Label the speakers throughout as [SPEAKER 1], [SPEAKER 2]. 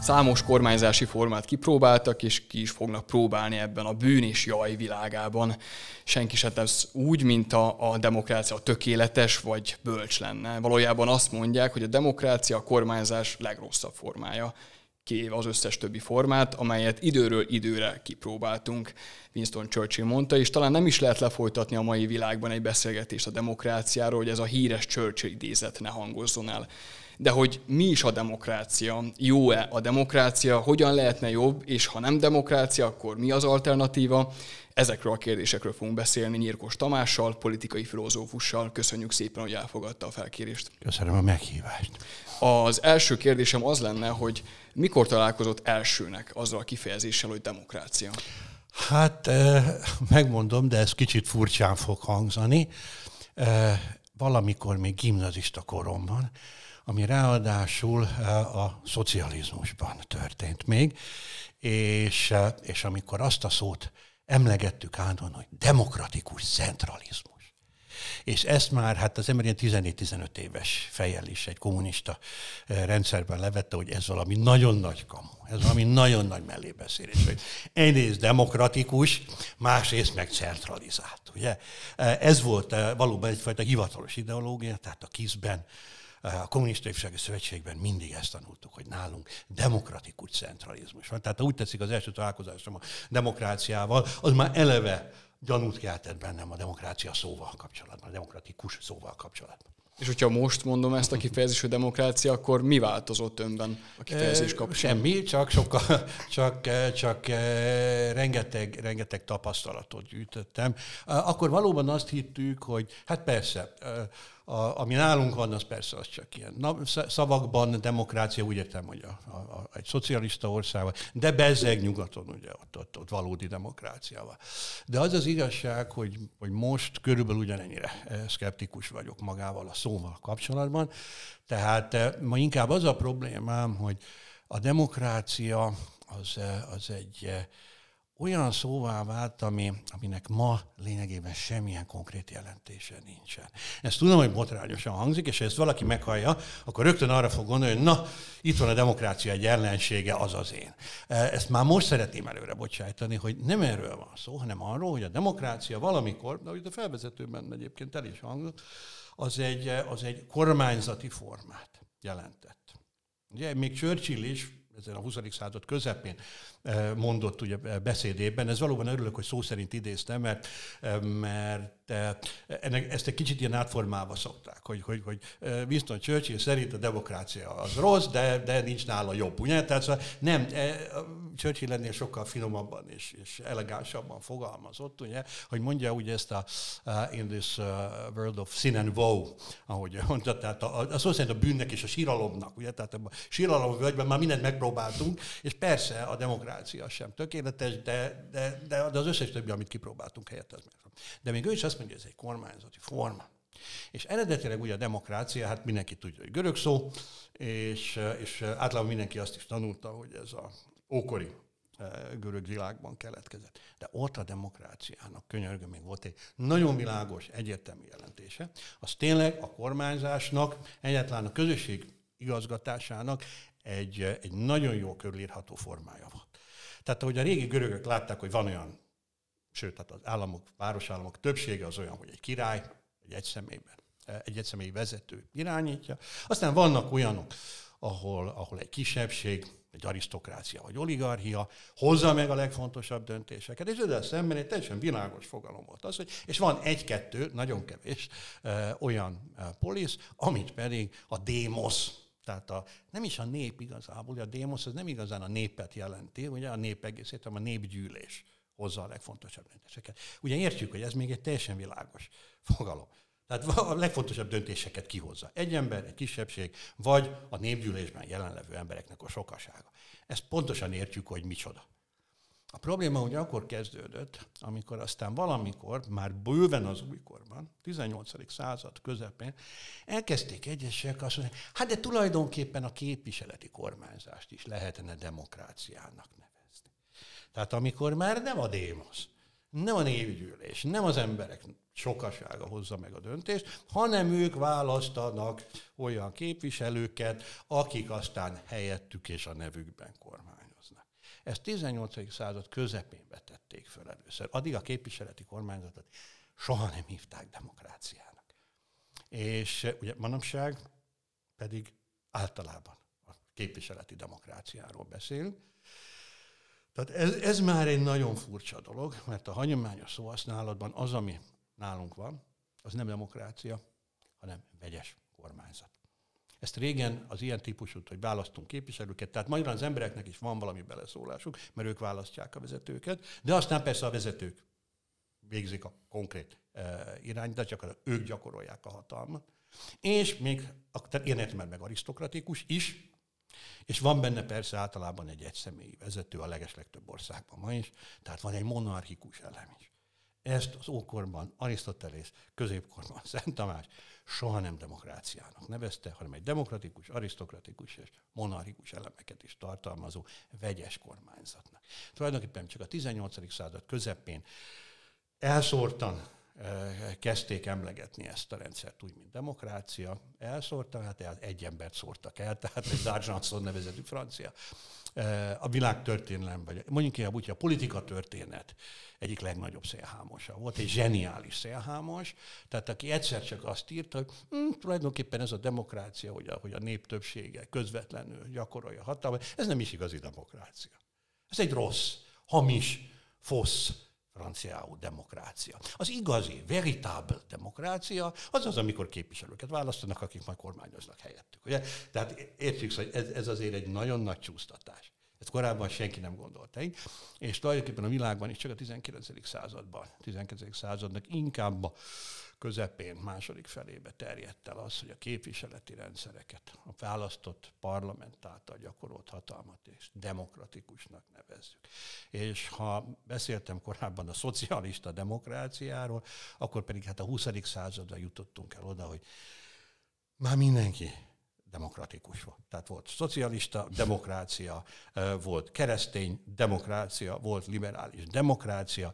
[SPEAKER 1] Számos kormányzási formát kipróbáltak, és ki is fognak próbálni ebben a bűn és jaj világában. Senki se tesz úgy, mint a, a demokrácia tökéletes vagy bölcs lenne. Valójában azt mondják, hogy a demokrácia a kormányzás legrosszabb formája kivéve az összes többi formát, amelyet időről időre kipróbáltunk, Winston Churchill mondta, és talán nem is lehet lefolytatni a mai világban egy beszélgetést a demokráciáról, hogy ez a híres Churchill idézet ne hangozzon el de hogy mi is a demokrácia, jó-e a demokrácia, hogyan lehetne jobb, és ha nem demokrácia, akkor mi az alternatíva, Ezekről a kérdésekről fogunk beszélni Nyírkos Tamással, politikai filozófussal. Köszönjük szépen, hogy elfogadta a felkérést. Köszönöm a meghívást. Az első kérdésem az lenne, hogy mikor találkozott elsőnek azzal a kifejezéssel, hogy demokrácia?
[SPEAKER 2] Hát eh, megmondom, de ez kicsit furcsán fog hangzani. Eh, valamikor még gimnazista koromban ami ráadásul eh, a szocializmusban történt még, és, eh, és amikor azt a szót emlegettük állandóan, hogy demokratikus centralizmus, és ezt már hát az ember ilyen 14-15 éves fejjel is egy kommunista eh, rendszerben levette, hogy ez valami nagyon nagy kamu, ez valami nagyon nagy mellébeszélés, hogy egyrészt demokratikus, másrészt meg centralizált. Ugye? Ez volt valóban egyfajta hivatalos ideológia, tehát a kizben a Kommunista Épsági Szövetségben mindig ezt tanultuk, hogy nálunk demokratikus centralizmus van. Tehát úgy tetszik az első találkozásom a demokráciával,
[SPEAKER 1] az már eleve gyanút keltett bennem a demokrácia szóval kapcsolatban, a demokratikus szóval kapcsolatban. És hogyha most mondom ezt a kifejezést, hogy demokrácia, akkor mi változott önben a kifejezés kapcsán? Semmi, csak, sokkal, csak, csak rengeteg,
[SPEAKER 2] rengeteg tapasztalatot gyűjtöttem. Akkor valóban azt hittük, hogy hát persze, a, ami nálunk van, az persze az csak ilyen Na, szavakban demokrácia, úgy értem, hogy a, a, a, egy szocialista országban, de bezzeg nyugaton, ugye, ott, ott, ott valódi demokráciával. De az az igazság, hogy, hogy most körülbelül ugyanennyire eh, szkeptikus vagyok magával a szóval kapcsolatban, tehát eh, ma inkább az a problémám, hogy a demokrácia az, eh, az egy olyan szóvá vált, ami, aminek ma lényegében semmilyen konkrét jelentése nincsen. Ezt tudom, hogy botrányosan hangzik, és ha ezt valaki meghallja, akkor rögtön arra fog gondolni, hogy na, itt van a demokrácia egy ellensége, az az én. E, ezt már most szeretném előre bocsájtani, hogy nem erről van szó, hanem arról, hogy a demokrácia valamikor, de a felvezetőben egyébként el is hangzott, az egy, az egy kormányzati formát jelentett. Ugye még Churchill is ezen a 20. század közepén Eh, mondott ugye eh, beszédében. Ez valóban örülök, hogy szó szerint idéztem, mert, eh, mert ennek, ezt egy kicsit ilyen átformálva szokták, hogy, hogy, hogy Winston Churchill szerint a demokrácia az rossz, de, de nincs nála jobb. Ugye? Tehát szóval nem, Churchill lennél sokkal finomabban és, és elegánsabban fogalmazott, ugye, hogy mondja ugye ezt a uh, in this uh, world of sin and woe, ahogy mondta, tehát a, a, a szó szerint a bűnnek és a síralomnak, ugye, tehát a síralom völgyben már mindent megpróbáltunk, és persze a demokrácia demokrácia sem tökéletes, de, de, de az összes többi, amit kipróbáltunk helyett, az meg. De még ő is azt mondja, hogy ez egy kormányzati forma. És eredetileg ugye a demokrácia, hát mindenki tudja, hogy görög szó, és, és általában mindenki azt is tanulta, hogy ez a ókori e, görög világban keletkezett. De ott a demokráciának könyörgöm még volt egy nagyon világos egyértelmű jelentése. Az tényleg a kormányzásnak, egyáltalán a közösség igazgatásának egy, egy nagyon jó körülírható formája van. Tehát ahogy a régi görögök látták, hogy van olyan, sőt, tehát az államok, városállamok többsége az olyan, hogy egy király, egy egyszemélyben, egy egyszemélyi vezető irányítja. Aztán vannak olyanok, ahol, ahol egy kisebbség, egy arisztokrácia vagy oligarchia hozza meg a legfontosabb döntéseket. És ezzel szemben egy teljesen világos fogalom volt az, hogy, és van egy-kettő, nagyon kevés ö, olyan polisz, amit pedig a démosz tehát a, nem is a nép igazából, a démosz az nem igazán a népet jelenti, ugye a nép egészét, hanem a népgyűlés hozza a legfontosabb döntéseket. Ugye értjük, hogy ez még egy teljesen világos fogalom. Tehát a legfontosabb döntéseket kihozza. Egy ember, egy kisebbség, vagy a népgyűlésben jelenlevő embereknek a sokasága. Ezt pontosan értjük, hogy micsoda. A probléma ugye akkor kezdődött, amikor aztán valamikor, már bőven az újkorban, 18. század közepén elkezdték egyesek azt mondani, hát de tulajdonképpen a képviseleti kormányzást is lehetne demokráciának nevezni. Tehát amikor már nem a démosz, nem a névgyűlés, nem az emberek sokasága hozza meg a döntést, hanem ők választanak olyan képviselőket, akik aztán helyettük és a nevükben kormány. Ezt 18. század közepén vetették fel először. Addig a képviseleti kormányzatot soha nem hívták demokráciának. És eh, ugye manapság pedig általában a képviseleti demokráciáról beszélünk. Tehát ez, ez már egy nagyon furcsa dolog, mert a hagyományos szóhasználatban az, ami nálunk van, az nem demokrácia, hanem vegyes kormányzat. Ezt régen az ilyen típusút, hogy választunk képviselőket, tehát magyarán az embereknek is van valami beleszólásuk, mert ők választják a vezetőket, de aztán persze a vezetők végzik a konkrét eh, irányt, csak az ők gyakorolják a hatalmat. És még én értem meg arisztokratikus is, és van benne persze általában egy egyszemélyi vezető a legeslegtöbb országban ma is, tehát van egy monarchikus elem is. Ezt az ókorban Arisztotelész, középkorban Szent Tamás, soha nem demokráciának nevezte, hanem egy demokratikus, arisztokratikus és monarchikus elemeket is tartalmazó vegyes kormányzatnak. Tulajdonképpen csak a 18. század közepén elszórtan Eh, kezdték emlegetni ezt a rendszert úgy, mint demokrácia. Elszórta, hát egy embert szórtak el, tehát egy Dárzsanszon nevezetű francia. Eh, a világtörténelem, vagy mondjuk inkább úgy, a politika történet egyik legnagyobb szélhámosa volt, egy zseniális szélhámos, tehát aki egyszer csak azt írta, hogy hm, tulajdonképpen ez a demokrácia, hogy a, hogy a nép többsége közvetlenül gyakorolja hatalmat, ez nem is igazi demokrácia. Ez egy rossz, hamis, fosz franciául demokrácia. Az igazi, veritable demokrácia az az, amikor képviselőket választanak, akik majd kormányoznak helyettük. Ugye? Tehát értjük, hogy ez, ez azért egy nagyon nagy csúsztatás. Ezt korábban senki nem gondolta így, és tulajdonképpen a világban is csak a 19. században, 19. századnak inkább a közepén, második felébe terjedt el az, hogy a képviseleti rendszereket, a választott parlament által gyakorolt hatalmat és demokratikusnak nevezzük. És ha beszéltem korábban a szocialista demokráciáról, akkor pedig hát a 20. századra jutottunk el oda, hogy már mindenki demokratikus volt. Tehát volt szocialista demokrácia, volt keresztény demokrácia, volt liberális demokrácia,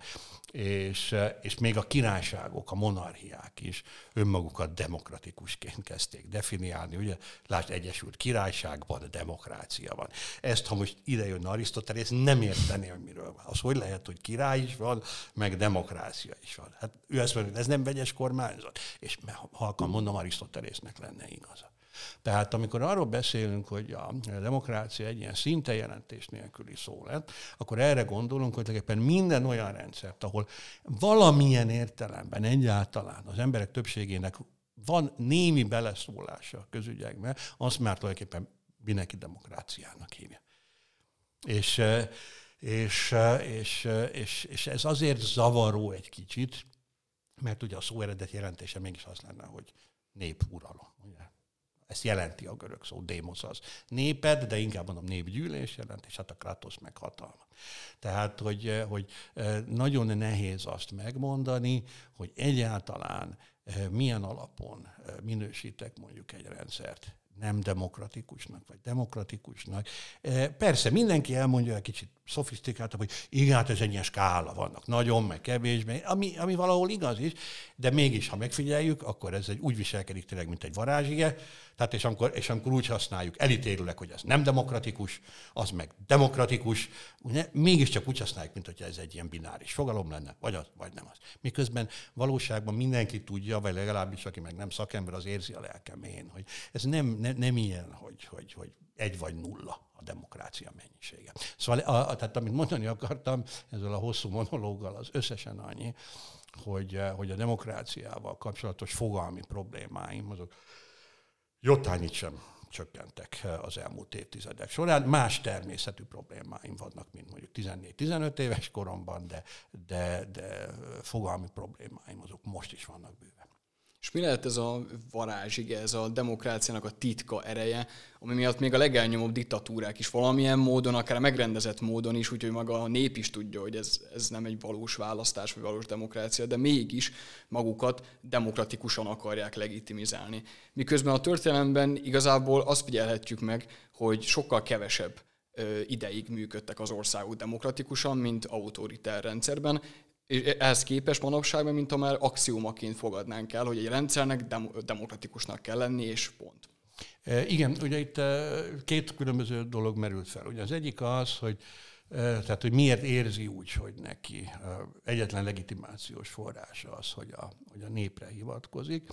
[SPEAKER 2] és, és még a királyságok, a monarchiák is önmagukat demokratikusként kezdték definiálni. Ugye, lásd, Egyesült Királyságban demokrácia van. Ezt, ha most ide jön Arisztotelész, nem értené, hogy miről van. Az hogy lehet, hogy király is van, meg demokrácia is van. Hát ő ezt mondja, ez nem vegyes kormányzat. És halkan mondom, Arisztotelésznek lenne igaza. Tehát amikor arról beszélünk, hogy a demokrácia egy ilyen szinte jelentés nélküli szó lett, akkor erre gondolunk, hogy tulajdonképpen minden olyan rendszert, ahol valamilyen értelemben egyáltalán az emberek többségének van némi beleszólása a közügyekben, azt már tulajdonképpen mindenki demokráciának hívja. És, eh, és, eh, és, eh, és, és ez azért zavaró egy kicsit, mert ugye a szó eredet jelentése mégis az lenne, hogy népuralom. Ezt jelenti a görög szó, démosz az néped, de inkább mondom népgyűlés jelent, és hát a kratosz meg hatalma. Tehát, hogy, eh, hogy eh, nagyon nehéz azt megmondani, hogy egyáltalán eh, milyen alapon minősítek mondjuk egy rendszert nem demokratikusnak, vagy demokratikusnak. Persze, mindenki elmondja egy kicsit szofisztikáltabb, hogy igen, hát ez egy ilyen skála vannak, nagyon, meg kevés, meg, ami, ami valahol igaz is, de mégis, ha megfigyeljük, akkor ez egy, úgy viselkedik tényleg, mint egy varázsige, tehát és amikor, és amikor úgy használjuk, elítélőleg, hogy ez nem demokratikus, az meg demokratikus, ugye, mégiscsak úgy használjuk, mint hogy ez egy ilyen bináris fogalom lenne, vagy az, vagy nem az. Miközben valóságban mindenki tudja, vagy legalábbis aki meg nem szakember, az érzi a lelkemén, hogy ez nem, ne, nem ilyen, hogy, hogy, hogy egy vagy nulla demokrácia mennyisége. Szóval, a, a, tehát amit mondani akartam ezzel a hosszú monológgal, az összesen annyi, hogy, eh, hogy a demokráciával kapcsolatos fogalmi problémáim, azok jótányit sem csökkentek eh, az elmúlt évtizedek során. Más természetű problémáim vannak, mint mondjuk 14-15 éves koromban, de, de, de eh, fogalmi problémáim azok most is vannak bőven.
[SPEAKER 1] És mi lehet ez a igen, ez a demokráciának a titka ereje, ami miatt még a legelnyomóbb diktatúrák is valamilyen módon, akár megrendezett módon is, úgyhogy maga a nép is tudja, hogy ez, ez nem egy valós választás vagy valós demokrácia, de mégis magukat demokratikusan akarják legitimizálni. Miközben a történelemben igazából azt figyelhetjük meg, hogy sokkal kevesebb ideig működtek az országok demokratikusan, mint autoritár rendszerben, és e- ehhez képest manapság, mint a már axiómaként fogadnánk el, hogy egy rendszernek dem- demokratikusnak kell lenni, és pont.
[SPEAKER 2] E, igen, ugye itt e, két különböző dolog merült fel. Ugye az egyik az, hogy tehát, hogy miért érzi úgy, hogy neki egyetlen legitimációs forrása az, hogy a, hogy a népre hivatkozik.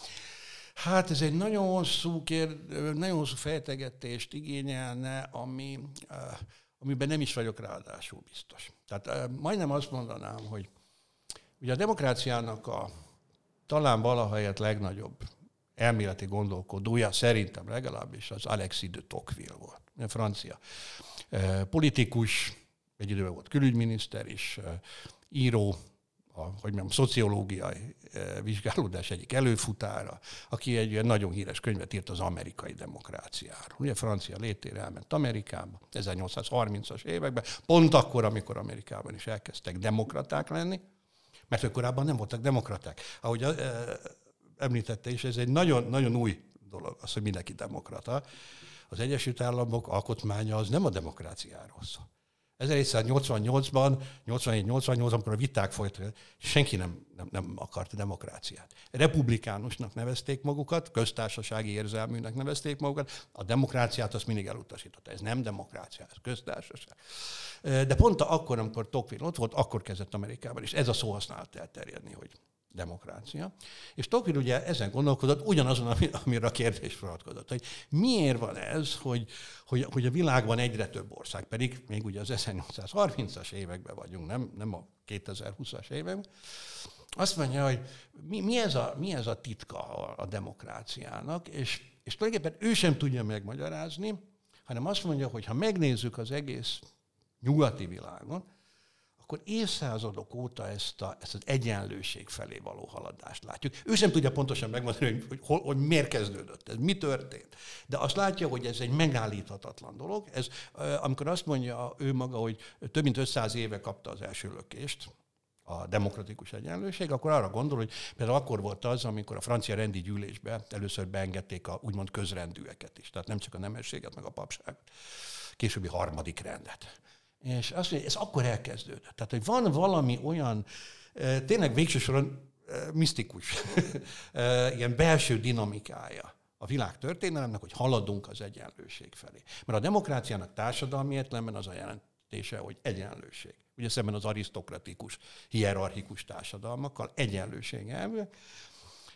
[SPEAKER 2] Hát ez egy nagyon hosszú, kér, nagyon hosszú fejtegetést igényelne, ami, amiben nem is vagyok ráadásul biztos. Tehát majdnem azt mondanám, hogy Ugye a demokráciának a talán valahelyett legnagyobb elméleti gondolkodója, szerintem legalábbis az Alexis de Tocqueville volt, francia eh, politikus, egy időben volt külügyminiszter is, eh, író, a, hogy mondjam, szociológiai eh, vizsgálódás egyik előfutára, aki egy ilyen nagyon híres könyvet írt az amerikai demokráciáról. Ugye francia létére elment Amerikába 1830-as években, pont akkor, amikor Amerikában is elkezdtek demokraták lenni, mert ők korábban nem voltak demokraták. Ahogy említette is, ez egy nagyon-nagyon új dolog, az, hogy mindenki demokrata. Az Egyesült Államok alkotmánya az nem a demokráciáról szól. 1788-ban, 87-88, amikor a viták folytak, senki nem, nem, nem akart demokráciát. Republikánusnak nevezték magukat, köztársasági érzelműnek nevezték magukat, a demokráciát azt mindig elutasította. Ez nem demokrácia, ez köztársaság. De pont akkor, amikor Tocqueville ott volt, akkor kezdett Amerikában, és ez a szó használat elterjedni, hogy demokrácia. És Tocqueville ugye ezen gondolkodott, ugyanazon, amire a kérdés vonatkozott, hogy miért van ez, hogy, hogy, hogy a világban egyre több ország, pedig még ugye az 1830-as években vagyunk, nem, nem a 2020-as években, azt mondja, hogy mi, mi, ez, a, mi ez a titka a, a demokráciának, és, és tulajdonképpen ő sem tudja megmagyarázni, hanem azt mondja, hogy ha megnézzük az egész nyugati világon, akkor évszázadok óta ezt, a, ezt az egyenlőség felé való haladást látjuk. Ő sem tudja pontosan megmondani, hogy, hogy, hogy, hogy miért kezdődött ez, mi történt. De azt látja, hogy ez egy megállíthatatlan dolog. Ez, amikor azt mondja ő maga, hogy több mint 500 éve kapta az első lökést, a demokratikus egyenlőség, akkor arra gondol, hogy például akkor volt az, amikor a francia rendi gyűlésbe először beengedték a úgymond közrendűeket is, tehát nem csak a nemességet, meg a papságot, későbbi harmadik rendet. És azt mondja, ez akkor elkezdődött. Tehát, hogy van valami olyan, tényleg végső soron misztikus, ilyen belső dinamikája a világ történelemnek, hogy haladunk az egyenlőség felé. Mert a demokráciának társadalmi értelemben az a jelentése, hogy egyenlőség. Ugye szemben az arisztokratikus, hierarchikus társadalmakkal egyenlőség elve,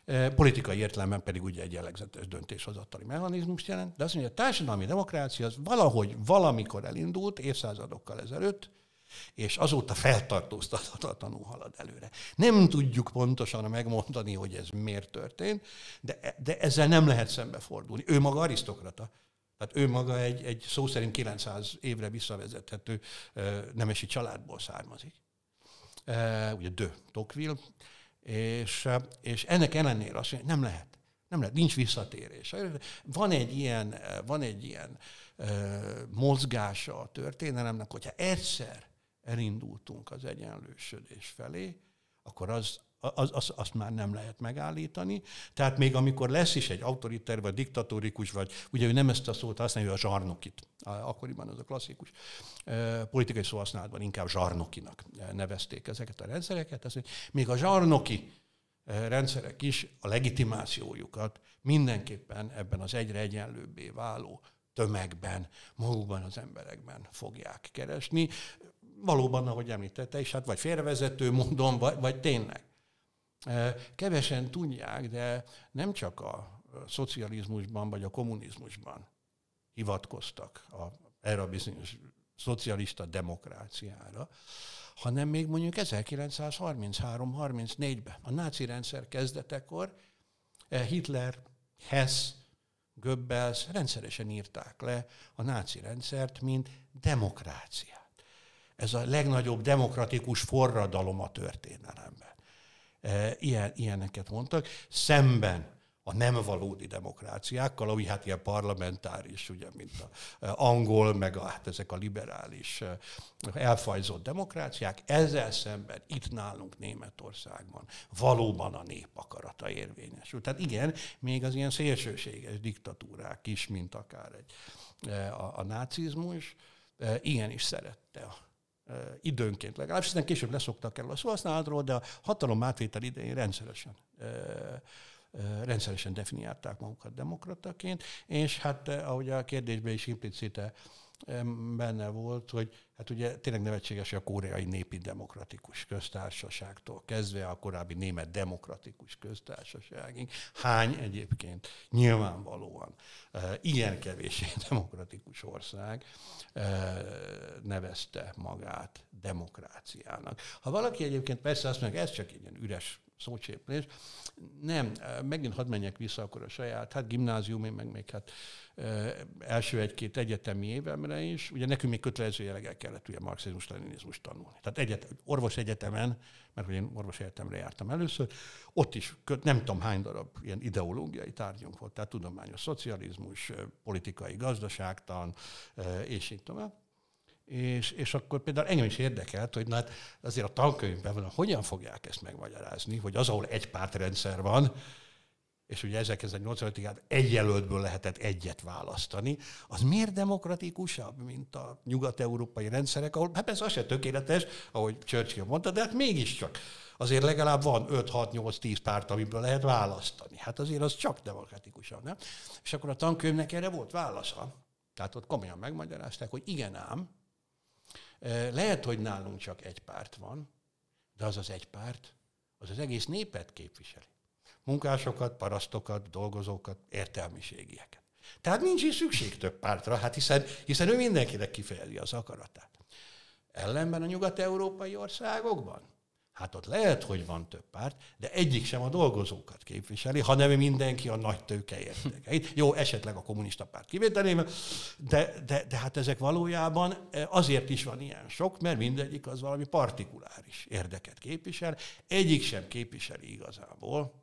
[SPEAKER 2] Eh, politikai értelemben pedig ugye egy jellegzetes döntéshozatali mechanizmus jelent, de azt mondja, a társadalmi demokrácia az valahogy valamikor elindult évszázadokkal ezelőtt, és azóta feltartóztathatatlanul halad előre. Nem tudjuk pontosan megmondani, hogy ez miért történt, de, de ezzel nem lehet szembefordulni. Ő maga arisztokrata. Tehát ő maga egy, egy szó szerint 900 évre visszavezethető eh, nemesi családból származik. Eh, ugye Dö Tocqueville, és, és ennek ellenére azt mondja, nem lehet. Nem lehet, nincs visszatérés. Van egy ilyen, van egy ilyen ö, mozgása a történelemnek, hogyha egyszer elindultunk az egyenlősödés felé, akkor az, az, az, azt már nem lehet megállítani. Tehát még amikor lesz is egy autoriter, vagy diktatórikus, vagy ugye ő nem ezt a szót használja, ő a zsarnokit. Akkoriban az a klasszikus politikai szóhasználatban inkább zsarnokinak nevezték ezeket a rendszereket. Ez, még a zsarnoki rendszerek is a legitimációjukat mindenképpen ebben az egyre egyenlőbbé váló tömegben, magukban az emberekben fogják keresni. Valóban, ahogy említette is, hát vagy félrevezető módon, vagy, vagy tényleg Kevesen tudják, de nem csak a szocializmusban vagy a kommunizmusban hivatkoztak a, erre a bizonyos szocialista demokráciára, hanem még mondjuk 1933-34-ben, a náci rendszer kezdetekor eh, Hitler, Hess, Goebbels rendszeresen írták le a náci rendszert, mint demokráciát. Ez a legnagyobb demokratikus forradalom a történelemben. Eh, ilyen, ilyeneket mondtak, szemben a nem valódi demokráciákkal, ami hát ilyen parlamentáris, ugye, mint a eh, angol, meg a, hát ezek a liberális eh, elfajzott demokráciák, ezzel szemben itt nálunk Németországban valóban a nép akarata érvényesül. Tehát igen, még az ilyen szélsőséges diktatúrák is, mint akár egy, a, a nácizmus, ilyen is szerette a időnként legalábbis, aztán később leszoktak erről a szóhasználatról, de a hatalom átvétel idején rendszeresen rendszeresen definiálták magukat demokrataként, és hát eh, ahogy a kérdésben is implicite benne volt, hogy hát ugye tényleg nevetséges, hogy a koreai népi demokratikus köztársaságtól kezdve a korábbi német demokratikus köztársaságig hány egyébként nyilvánvalóan e, ilyen kevés demokratikus ország e, nevezte magát demokráciának. Ha valaki egyébként persze azt mondja, ez csak egy ilyen üres szócséplés. Nem, megint hadd menjek vissza akkor a saját, hát gimnáziumi, meg még hát első egy-két egyetemi évemre is. Ugye nekünk még kötelező jelleggel kellett ugye marxizmus-leninizmus tanulni. Tehát egyet, orvos egyetemen, mert hogy én orvos egyetemre jártam először, ott is köt, nem tudom hány darab ilyen ideológiai tárgyunk volt, tehát tudományos szocializmus, politikai gazdaságtan, és így tovább. És, és akkor például engem is érdekelt, hogy na hát azért a tankönyvben van, hogyan fogják ezt megmagyarázni, hogy az, ahol egy pártrendszer van, és ugye 1985-ig hát egy jelöltből lehetett egyet választani, az miért demokratikusabb, mint a nyugat-európai rendszerek, ahol hát ez az se tökéletes, ahogy Churchill mondta, de hát mégiscsak azért legalább van 5-6-8-10 párt, amiből lehet választani. Hát azért az csak demokratikusabb, nem? És akkor a tankönyvnek erre volt válasza. Tehát ott komolyan megmagyarázták, hogy igen ám, lehet, hogy nálunk csak egy párt van, de az az egy párt, az az egész népet képviseli. Munkásokat, parasztokat, dolgozókat, értelmiségieket. Tehát nincs is szükség több pártra, hát hiszen, hiszen ő mindenkinek kifejezi az akaratát. Ellenben a nyugat-európai országokban Hát ott lehet, hogy van több párt, de egyik sem a dolgozókat képviseli, hanem mindenki a nagy tőke érdekeit. Jó, esetleg a kommunista párt kivételével, de, de, de hát ezek valójában eh, azért is van ilyen sok, mert mindegyik az valami partikuláris érdeket képvisel. Egyik sem képviseli igazából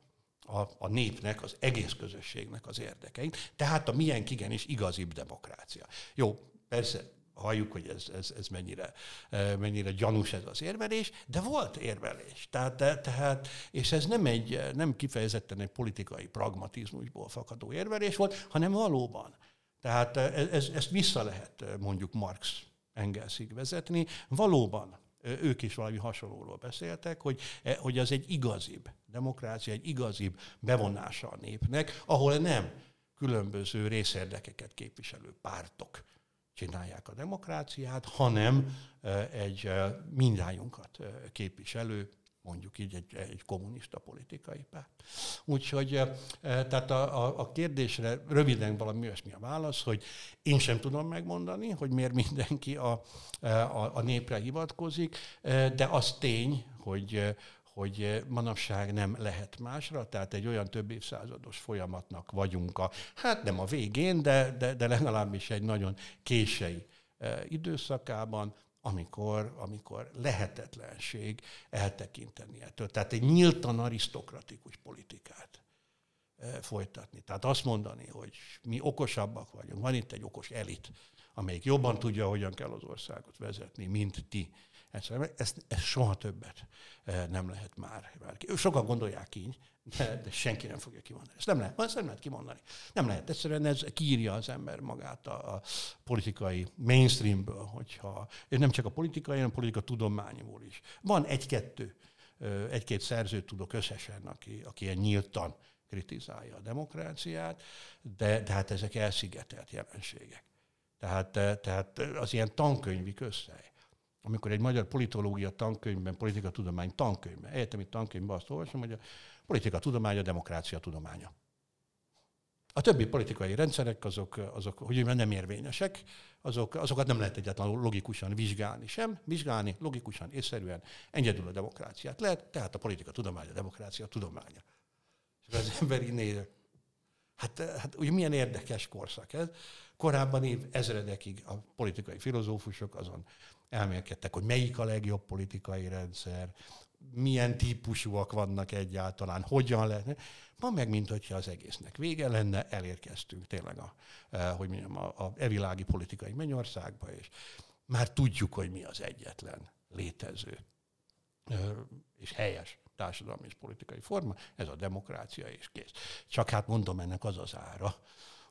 [SPEAKER 2] a, a népnek, az egész közösségnek az érdekeit. Tehát a milyen igenis igazibb demokrácia. Jó, persze halljuk, hogy ez, ez, ez mennyire, eh, mennyire gyanús ez az érvelés, de volt érvelés. Tehát, de, tehát, és ez nem, egy, nem kifejezetten egy politikai pragmatizmusból fakadó érvelés volt, hanem valóban. Tehát eh, ez, ezt vissza lehet eh, mondjuk Marx Engelszig vezetni. Valóban ők is valami hasonlóról beszéltek, hogy, hogy az egy igazibb demokrácia, egy igazibb bevonása a népnek, ahol nem különböző részérdekeket képviselő pártok csinálják a demokráciát, hanem egy mindájunkat képviselő, mondjuk így egy, egy kommunista politikai párt. Úgyhogy tehát a, a, a kérdésre röviden valami olyasmi a válasz, hogy én sem tudom megmondani, hogy miért mindenki a, a, a népre hivatkozik, de az tény, hogy, hogy eh, manapság nem lehet másra, tehát egy olyan több évszázados folyamatnak vagyunk a, hát nem a végén, de, de, de legalábbis egy nagyon kései eh, időszakában, amikor, amikor lehetetlenség eltekinteni ettől. Tehát egy nyíltan arisztokratikus politikát eh, folytatni. Tehát azt mondani, hogy mi okosabbak vagyunk, van itt egy okos elit, amelyik jobban tudja, hogyan kell az országot vezetni, mint ti Egyszerűen ezt, ez soha többet e, nem lehet már. Sokan gondolják így, de, de senki nem fogja kimondani. Ezt nem lehet, ezt nem lehet kimondani. Nem lehet. Egyszerűen ez kírja az ember magát a, a politikai mainstreamből, hogyha és nem csak a politikai, hanem a politika tudományból is. Van egy-kettő, e, egy-két szerzőt tudok összesen, aki, aki ilyen nyíltan kritizálja a demokráciát, de, de hát ezek elszigetelt jelenségek. Tehát, e, tehát az ilyen tankönyvi közszely amikor egy magyar politológia tankönyvben, tudomány tankönyvben, egyetemi tankönyvben azt olvasom, hogy a politika tudománya a demokrácia tudománya. A többi politikai rendszerek azok, azok hogy mondjam, nem érvényesek, azok, azokat nem lehet egyáltalán logikusan vizsgálni sem, vizsgálni logikusan, észszerűen, engedül a demokráciát lehet, tehát a politika tudománya, a demokrácia tudománya. És az ember így néz, hát, hát ugye milyen érdekes korszak ez. Korábban év ezredekig a politikai filozófusok azon elmélkedtek, hogy melyik a legjobb politikai rendszer, milyen típusúak vannak egyáltalán, hogyan lehetne. Ma meg, mint hogyha az egésznek vége lenne, elérkeztünk tényleg a, eh, hogy mondjam, a, a evilági politikai mennyországba, és már tudjuk, hogy mi az egyetlen létező eh, és helyes társadalmi és politikai forma, ez a demokrácia és kész. Csak hát mondom, ennek az az ára,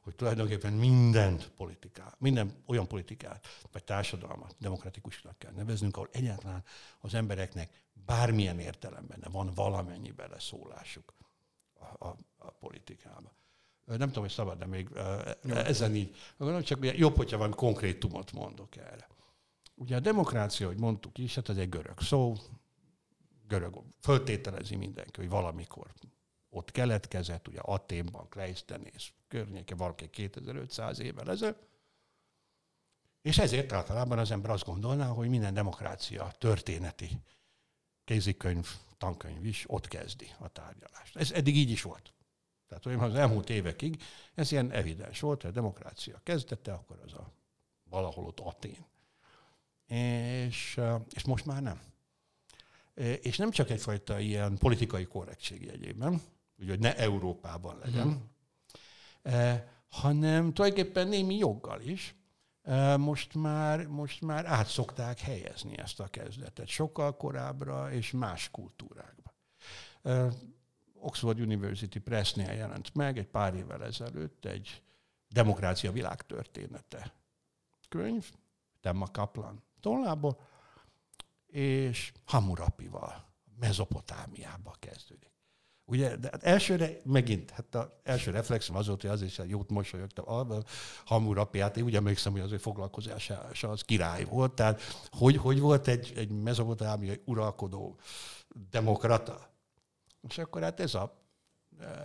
[SPEAKER 2] hogy tulajdonképpen mindent politikát, minden olyan politikát, vagy társadalmat demokratikusnak kell neveznünk, ahol egyáltalán az embereknek bármilyen értelemben van valamennyi beleszólásuk a, a, a politikába. Nem tudom, hogy szabad, de még jó. E, ezen így. Csak jobb, hogyha van konkrétumot mondok erre. Ugye a demokrácia, hogy mondtuk is, hát ez egy görög szó, görög föltételezi mindenki, hogy valamikor ott keletkezett, ugye Aténban, Kleisztenész környéke valaki 2500 évvel ezelőtt, és ezért általában az ember azt gondolná, hogy minden demokrácia történeti kézikönyv, tankönyv is ott kezdi a tárgyalást. Ez eddig így is volt. Tehát olyan az elmúlt évekig ez ilyen evidens volt, hogy a demokrácia kezdete, akkor az a valahol ott Atén. És, eh, és most már nem. Eh, és nem csak egyfajta ilyen politikai korrektség jegyében, hogy, hogy ne Európában legyen, e, hanem tulajdonképpen némi joggal is e, most már, most már át szokták helyezni ezt a kezdetet sokkal korábbra és más kultúrákba. E, Oxford University Pressnél jelent meg egy pár évvel ezelőtt egy Demokrácia világtörténete könyv, Temma Kaplan tollából, és Hamurapival, Mezopotámiába kezdődik. Ugye, de hát elsőre megint, hát az első reflexem az volt, hogy azért hogy jót mosolyogtam. A, a hamurapját, én úgy emlékszem, hogy az ő foglalkozása az király volt. Tehát hogy, hogy volt egy, egy mezopotámiai uralkodó
[SPEAKER 1] demokrata?
[SPEAKER 2] És akkor hát ez, a,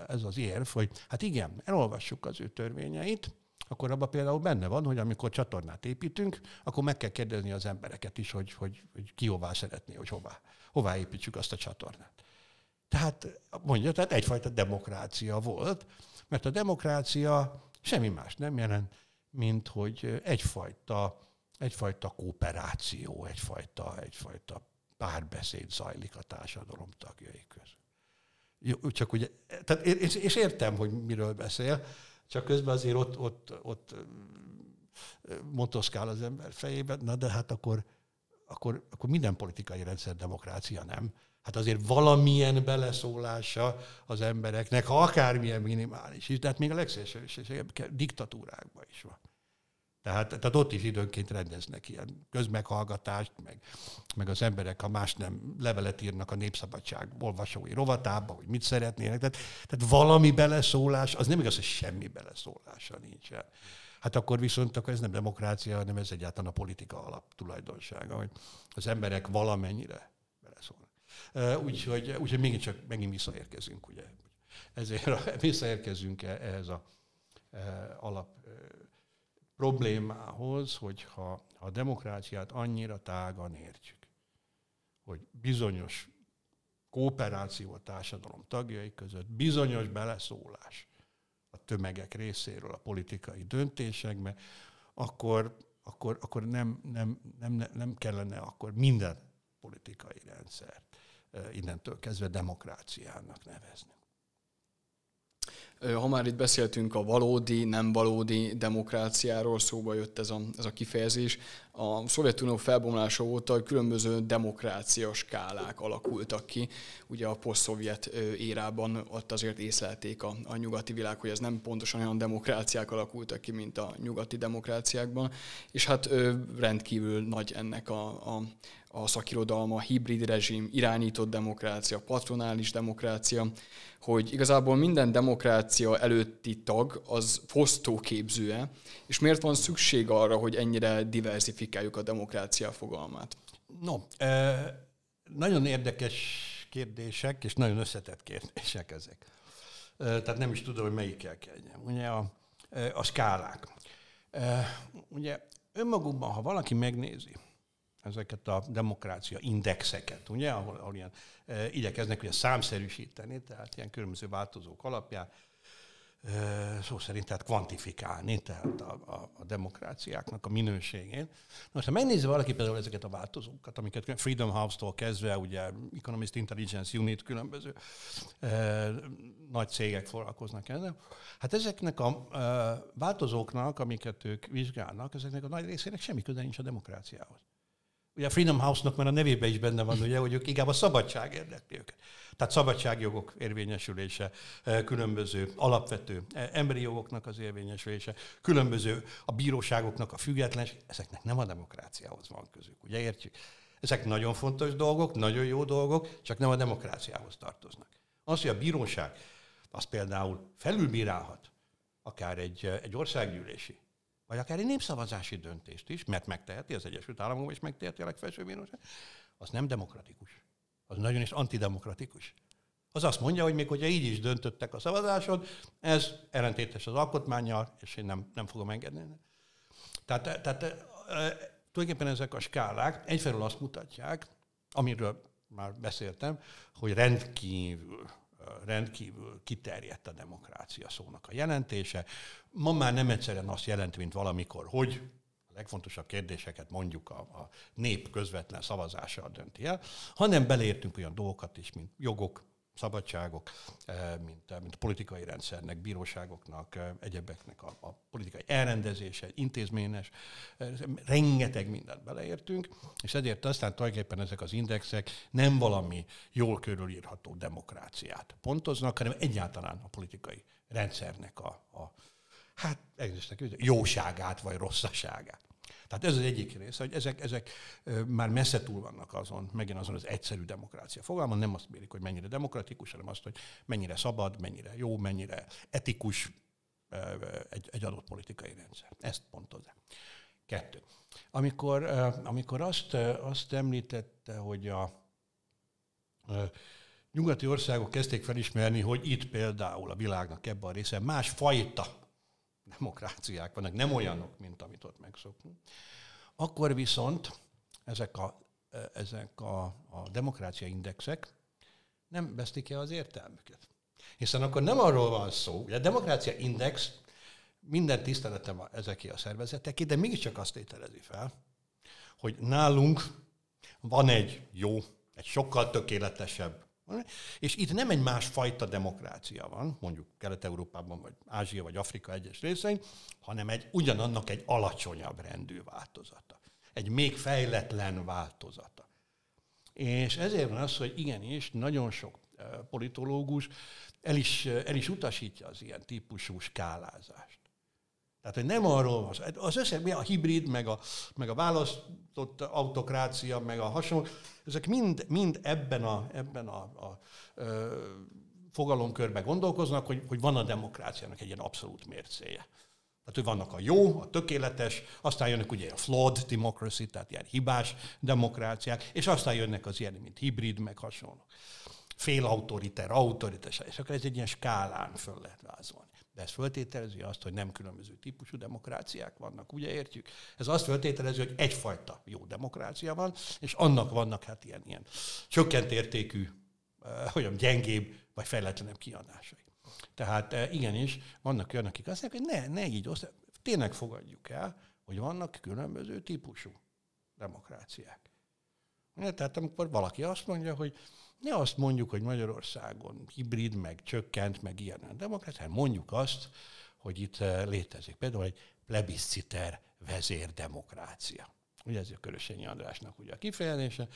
[SPEAKER 2] ez az érv, hogy hát igen, elolvassuk az ő törvényeit, akkor abban például benne van, hogy amikor csatornát építünk, akkor meg kell kérdezni az embereket is, hogy, hogy, hogy ki hová szeretné, hogy hová, hová építsük azt a csatornát. Tehát mondja, tehát egyfajta demokrácia volt, mert a demokrácia semmi más nem jelent, mint hogy egyfajta, egyfajta kooperáció, egyfajta, egyfajta párbeszéd zajlik a társadalom tagjai között. Jó, csak ugye, tehát és, és értem, hogy miről beszél, csak közben azért ott, ott, ott motoszkál az ember fejében, na de hát akkor, akkor, akkor minden politikai rendszer demokrácia nem hát azért valamilyen beleszólása az embereknek, ha akármilyen minimális is, tehát még a legszélsőségesebb diktatúrákban is van. Tehát, tehát ott is időnként rendeznek ilyen közmeghallgatást, meg, meg az emberek, ha más nem, levelet írnak a Népszabadság olvasói rovatába, hogy mit szeretnének. Tehát, tehát valami beleszólás, az nem igaz, hogy semmi beleszólása nincsen. Hát akkor viszont akkor ez nem demokrácia, hanem ez egyáltalán a politika alap tulajdonsága, hogy az emberek valamennyire úgyhogy, úgyhogy még csak megint visszaérkezünk, ugye. Ezért visszaérkezünk e- ehhez a e- alap problémához, hogyha a demokráciát annyira tágan értjük, hogy bizonyos kooperáció a társadalom tagjai között, bizonyos beleszólás a tömegek részéről a politikai döntésekbe, akkor, akkor, akkor nem, nem, nem, nem kellene akkor minden politikai rendszer innentől kezdve demokráciának nevezni.
[SPEAKER 1] Ha már itt beszéltünk a valódi, nem valódi demokráciáról, szóba jött ez a, ez a kifejezés, a Szovjetunió felbomlása óta különböző demokrácia skálák alakultak ki. Ugye a poszt-szovjet érában ott azért észlelték a, a nyugati világ, hogy ez nem pontosan olyan demokráciák alakultak ki, mint a nyugati demokráciákban, és hát rendkívül nagy ennek a, a, a szakirodalma, hibrid rezsim, irányított demokrácia, patronális demokrácia, hogy igazából minden demokrácia előtti tag az fosztóképzője, és miért van szükség arra, hogy ennyire diversifikálják kritikáljuk a demokrácia fogalmát.
[SPEAKER 2] No, nagyon érdekes kérdések, és nagyon összetett kérdések ezek. Tehát nem is tudom, hogy melyikkel kezdjem. Ugye a, a skálák. Ugye önmagukban, ha valaki megnézi ezeket a demokrácia indexeket, ugye, ahol, ahol ilyen, igyekeznek ugye számszerűsíteni, tehát ilyen különböző változók alapján, szó szerint tehát kvantifikálni, tehát a, a, a demokráciáknak a minőségén. Most ha megnézi valaki például ezeket a változókat, amiket Freedom House-tól kezdve, ugye Economist Intelligence Unit, különböző eh, nagy cégek foglalkoznak ezzel, hát ezeknek a eh, változóknak, amiket ők vizsgálnak, ezeknek a nagy részének semmi köze nincs a demokráciához ugye a Freedom House-nak már a nevében is benne van, ugye, hogy ők inkább a szabadság érdekli őket. Tehát szabadságjogok érvényesülése, eh, különböző alapvető eh, emberi jogoknak az érvényesülése, különböző a bíróságoknak a függetlenség, ezeknek nem a demokráciához van közük, ugye értjük? Ezek nagyon fontos dolgok, nagyon jó dolgok, csak nem a demokráciához tartoznak. Az, hogy a bíróság az például felülbírálhat akár egy, eh, egy országgyűlési vagy akár egy népszavazási döntést is, mert megteheti az Egyesült Államokban, és megteheti a legfelsőbb bíróság, az nem demokratikus. Az nagyon is antidemokratikus. Az azt mondja, hogy még hogyha így is döntöttek a szavazáson, ez ellentétes az alkotmányjal, és én nem, nem fogom engedni. Tehát, tehát e, e, tulajdonképpen ezek a skálák egyfelől azt mutatják, amiről már beszéltem, hogy rendkívül rendkívül kiterjedt a demokrácia szónak a jelentése. Ma már nem egyszerűen azt jelent, mint valamikor, hogy a legfontosabb kérdéseket mondjuk a, a nép közvetlen szavazással dönti el, hanem belértünk olyan dolgokat is, mint jogok, szabadságok, eh, mint, eh, mint a politikai rendszernek, bíróságoknak, eh, egyebeknek a, a politikai elrendezése, intézményes, rengeteg mindent beleértünk, és ezért aztán tulajdonképpen ezek az indexek nem valami jól körülírható demokráciát pontoznak, hanem egyáltalán a politikai rendszernek a, a hát egyrészt jóságát vagy rosszaságát. Tehát ez az egyik része, hogy ezek, ezek már messze túl vannak azon, megint azon az egyszerű demokrácia fogalma, nem azt mérik, hogy mennyire demokratikus, hanem azt, hogy mennyire szabad, mennyire jó, mennyire etikus egy, egy adott politikai rendszer. Ezt pontozza. Kettő. Amikor, amikor azt, azt említette, hogy a nyugati országok kezdték felismerni, hogy itt például a világnak ebben a része más fajta demokráciák vannak, nem olyanok, mint amit ott megszoktunk, akkor viszont ezek a, e, ezek a, a demokrácia indexek nem vesztik el az értelmüket. Hiszen akkor nem arról van szó, hogy a demokrácia index minden tiszteletem ezeké a szervezeteké, de mégiscsak azt ételezi fel, hogy nálunk van egy jó, egy sokkal tökéletesebb és itt nem egy másfajta demokrácia van, mondjuk Kelet-Európában, vagy Ázsia, vagy Afrika egyes részein, hanem egy ugyanannak egy alacsonyabb rendű változata. Egy még fejletlen változata. És ezért van az, hogy igenis nagyon sok eh, politológus el is, eh, el is utasítja az ilyen típusú skálázást. Tehát, hogy nem arról van szó. Hát az összes, mi a hibrid, meg a, meg a választott autokrácia, meg a hasonlók, ezek mind, mind ebben a, ebben a, a ö, fogalomkörben gondolkoznak, hogy, hogy van a demokráciának egy ilyen abszolút mércéje. Tehát, hogy vannak a jó, a tökéletes, aztán jönnek ugye a flawed democracy, tehát ilyen hibás demokráciák, és aztán jönnek az ilyen, mint hibrid, meg hasonló, Félautoriter, autoriter, és akkor ez egy ilyen skálán föl lehet vázolni. De ez föltételezi azt, hogy nem különböző típusú demokráciák vannak, ugye értjük? Ez azt föltételezi, hogy egyfajta jó demokrácia van, és annak vannak hát ilyen, ilyen csökkent értékű, eh, hogy mondjam, gyengébb vagy fejletlenebb kiadásai. Tehát eh, igenis, vannak olyanok, akik azt mondják, hogy ne, ne így osz, Tényleg fogadjuk el, hogy vannak különböző típusú demokráciák. tehát amikor valaki azt mondja, hogy ne azt mondjuk, hogy Magyarországon hibrid, meg csökkent, meg ilyen a demokrácián, mondjuk azt, hogy itt eh, létezik például egy plebisziter vezérdemokrácia. Ugye ez a Körösényi Andrásnak ugye a kifejezése.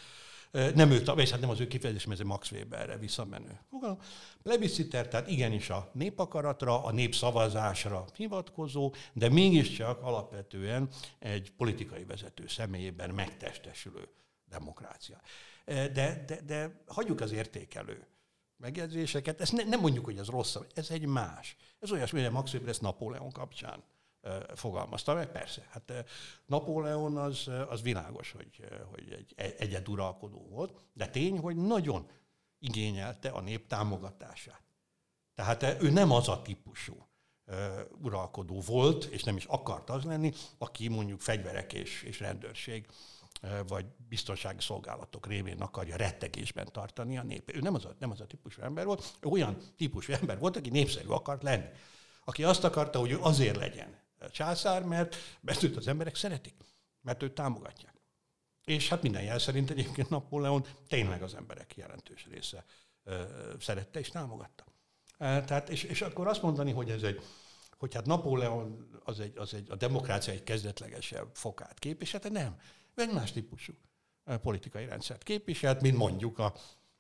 [SPEAKER 2] Eh, nem ő, és hát nem az ő kifejezés, mert ez Max Weberre visszamenő fogalom. plebisziter, tehát igenis a népakaratra, a népszavazásra hivatkozó, de mégiscsak alapvetően egy politikai vezető személyében megtestesülő demokrácia de, de, de hagyjuk az értékelő megjegyzéseket. Ezt ne, nem mondjuk, hogy ez rosszabb, ez egy más. Ez olyasmi, hogy a Max Weber ezt Napóleon kapcsán fogalmazta meg, persze. Hát Napóleon az, az világos, hogy, hogy egy e, egyeduralkodó volt, de tény, hogy nagyon igényelte a nép támogatását. Tehát ő nem az a típusú uralkodó volt, és nem is akart az lenni, aki mondjuk fegyverek és, és rendőrség vagy biztonsági szolgálatok révén akarja rettegésben tartani a népét. Ő nem az a, nem az a típusú ember volt, ő olyan típusú ember volt, aki népszerű akart lenni. Aki azt akarta, hogy ő azért legyen császár, mert, mert őt az emberek szeretik, mert őt támogatják. És hát minden jel szerint egyébként Napóleon tényleg az emberek jelentős része szerette és támogatta. Tehát, és, és akkor azt mondani, hogy ez egy, hogy hát Napóleon az egy, az egy, a demokrácia egy kezdetlegesebb fokát képviselte, nem egy más típusú eh, politikai rendszert képviselt, mint mondjuk a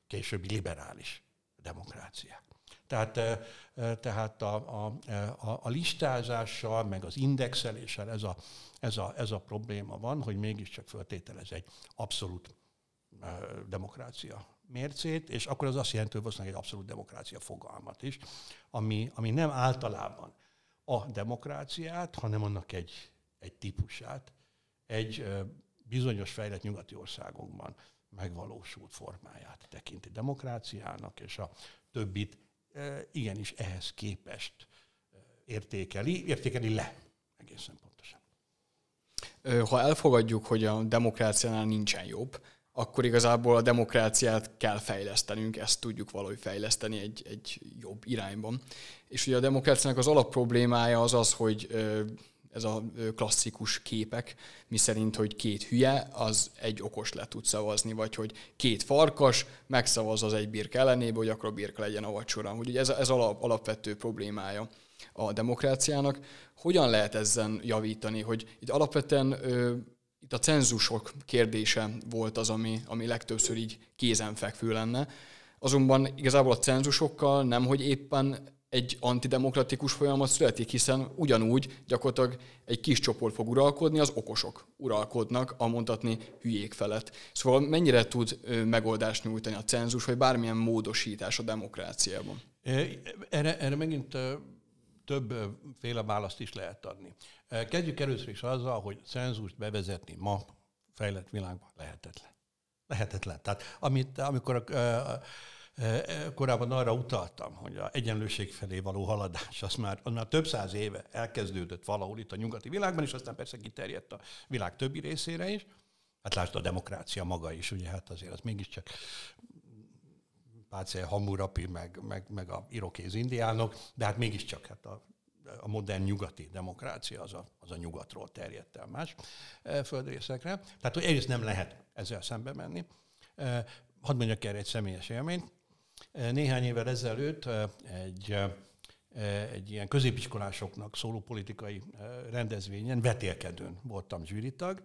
[SPEAKER 2] későbbi liberális demokráciák. Tehát, eh, eh, tehát a, a, a, a listázással, meg az indexeléssel ez a, ez, a, ez a probléma van, hogy mégiscsak föltételez egy abszolút demokrácia mércét, és akkor az azt jelenti, hogy valószínűleg egy abszolút demokrácia fogalmat is, ami, ami nem általában a demokráciát, hanem annak egy, egy típusát, egy bizonyos fejlett nyugati országokban megvalósult formáját tekinti demokráciának, és a többit e, igenis ehhez képest e, értékeli, értékeli le egészen pontosan.
[SPEAKER 1] Ha elfogadjuk, hogy a demokráciánál nincsen jobb, akkor igazából a demokráciát kell fejlesztenünk, ezt tudjuk valahogy fejleszteni egy, egy jobb irányban. És ugye a demokráciának az alapproblémája az az, hogy ez a klasszikus képek, miszerint, hogy két hülye, az egy okos le tud szavazni, vagy hogy két farkas megszavaz az egy birka ellenébe, hogy akkor a birka legyen a vacsora. Úgyhogy ez, ez alap, alapvető problémája a demokráciának. Hogyan lehet ezzel javítani, hogy itt alapvetően ö, itt a cenzusok kérdése volt az, ami, ami legtöbbször így kézenfekvő lenne. Azonban igazából a cenzusokkal nem, hogy éppen egy antidemokratikus folyamat születik, hiszen ugyanúgy gyakorlatilag egy kis csoport fog uralkodni, az okosok uralkodnak a mondhatni hülyék felett. Szóval mennyire tud megoldást nyújtani a cenzus, vagy bármilyen módosítás a demokráciában?
[SPEAKER 2] Erre, erre megint féle választ is lehet adni. Kezdjük először is azzal, hogy cenzust bevezetni ma fejlett világban lehetetlen. Lehetetlen. Tehát amit, amikor a, a, Eh, eh, korábban arra utaltam, hogy a egyenlőség felé való haladás az már, annál több száz éve elkezdődött valahol itt a nyugati világban, és aztán persze kiterjedt a világ többi részére is. Hát lásd a demokrácia maga is, ugye hát azért az mégiscsak Páce hamurapi meg, meg, meg a irokéz indiánok, de hát mégiscsak hát a a modern nyugati demokrácia az a, az a nyugatról terjedt el más eh, földrészekre. Tehát, hogy egyrészt nem lehet ezzel szembe menni. Hadd mondjak erre egy személyes élményt. Néhány évvel ezelőtt eh, egy, eh, egy ilyen középiskolásoknak szóló politikai eh, rendezvényen, vetélkedőn voltam zsűritag,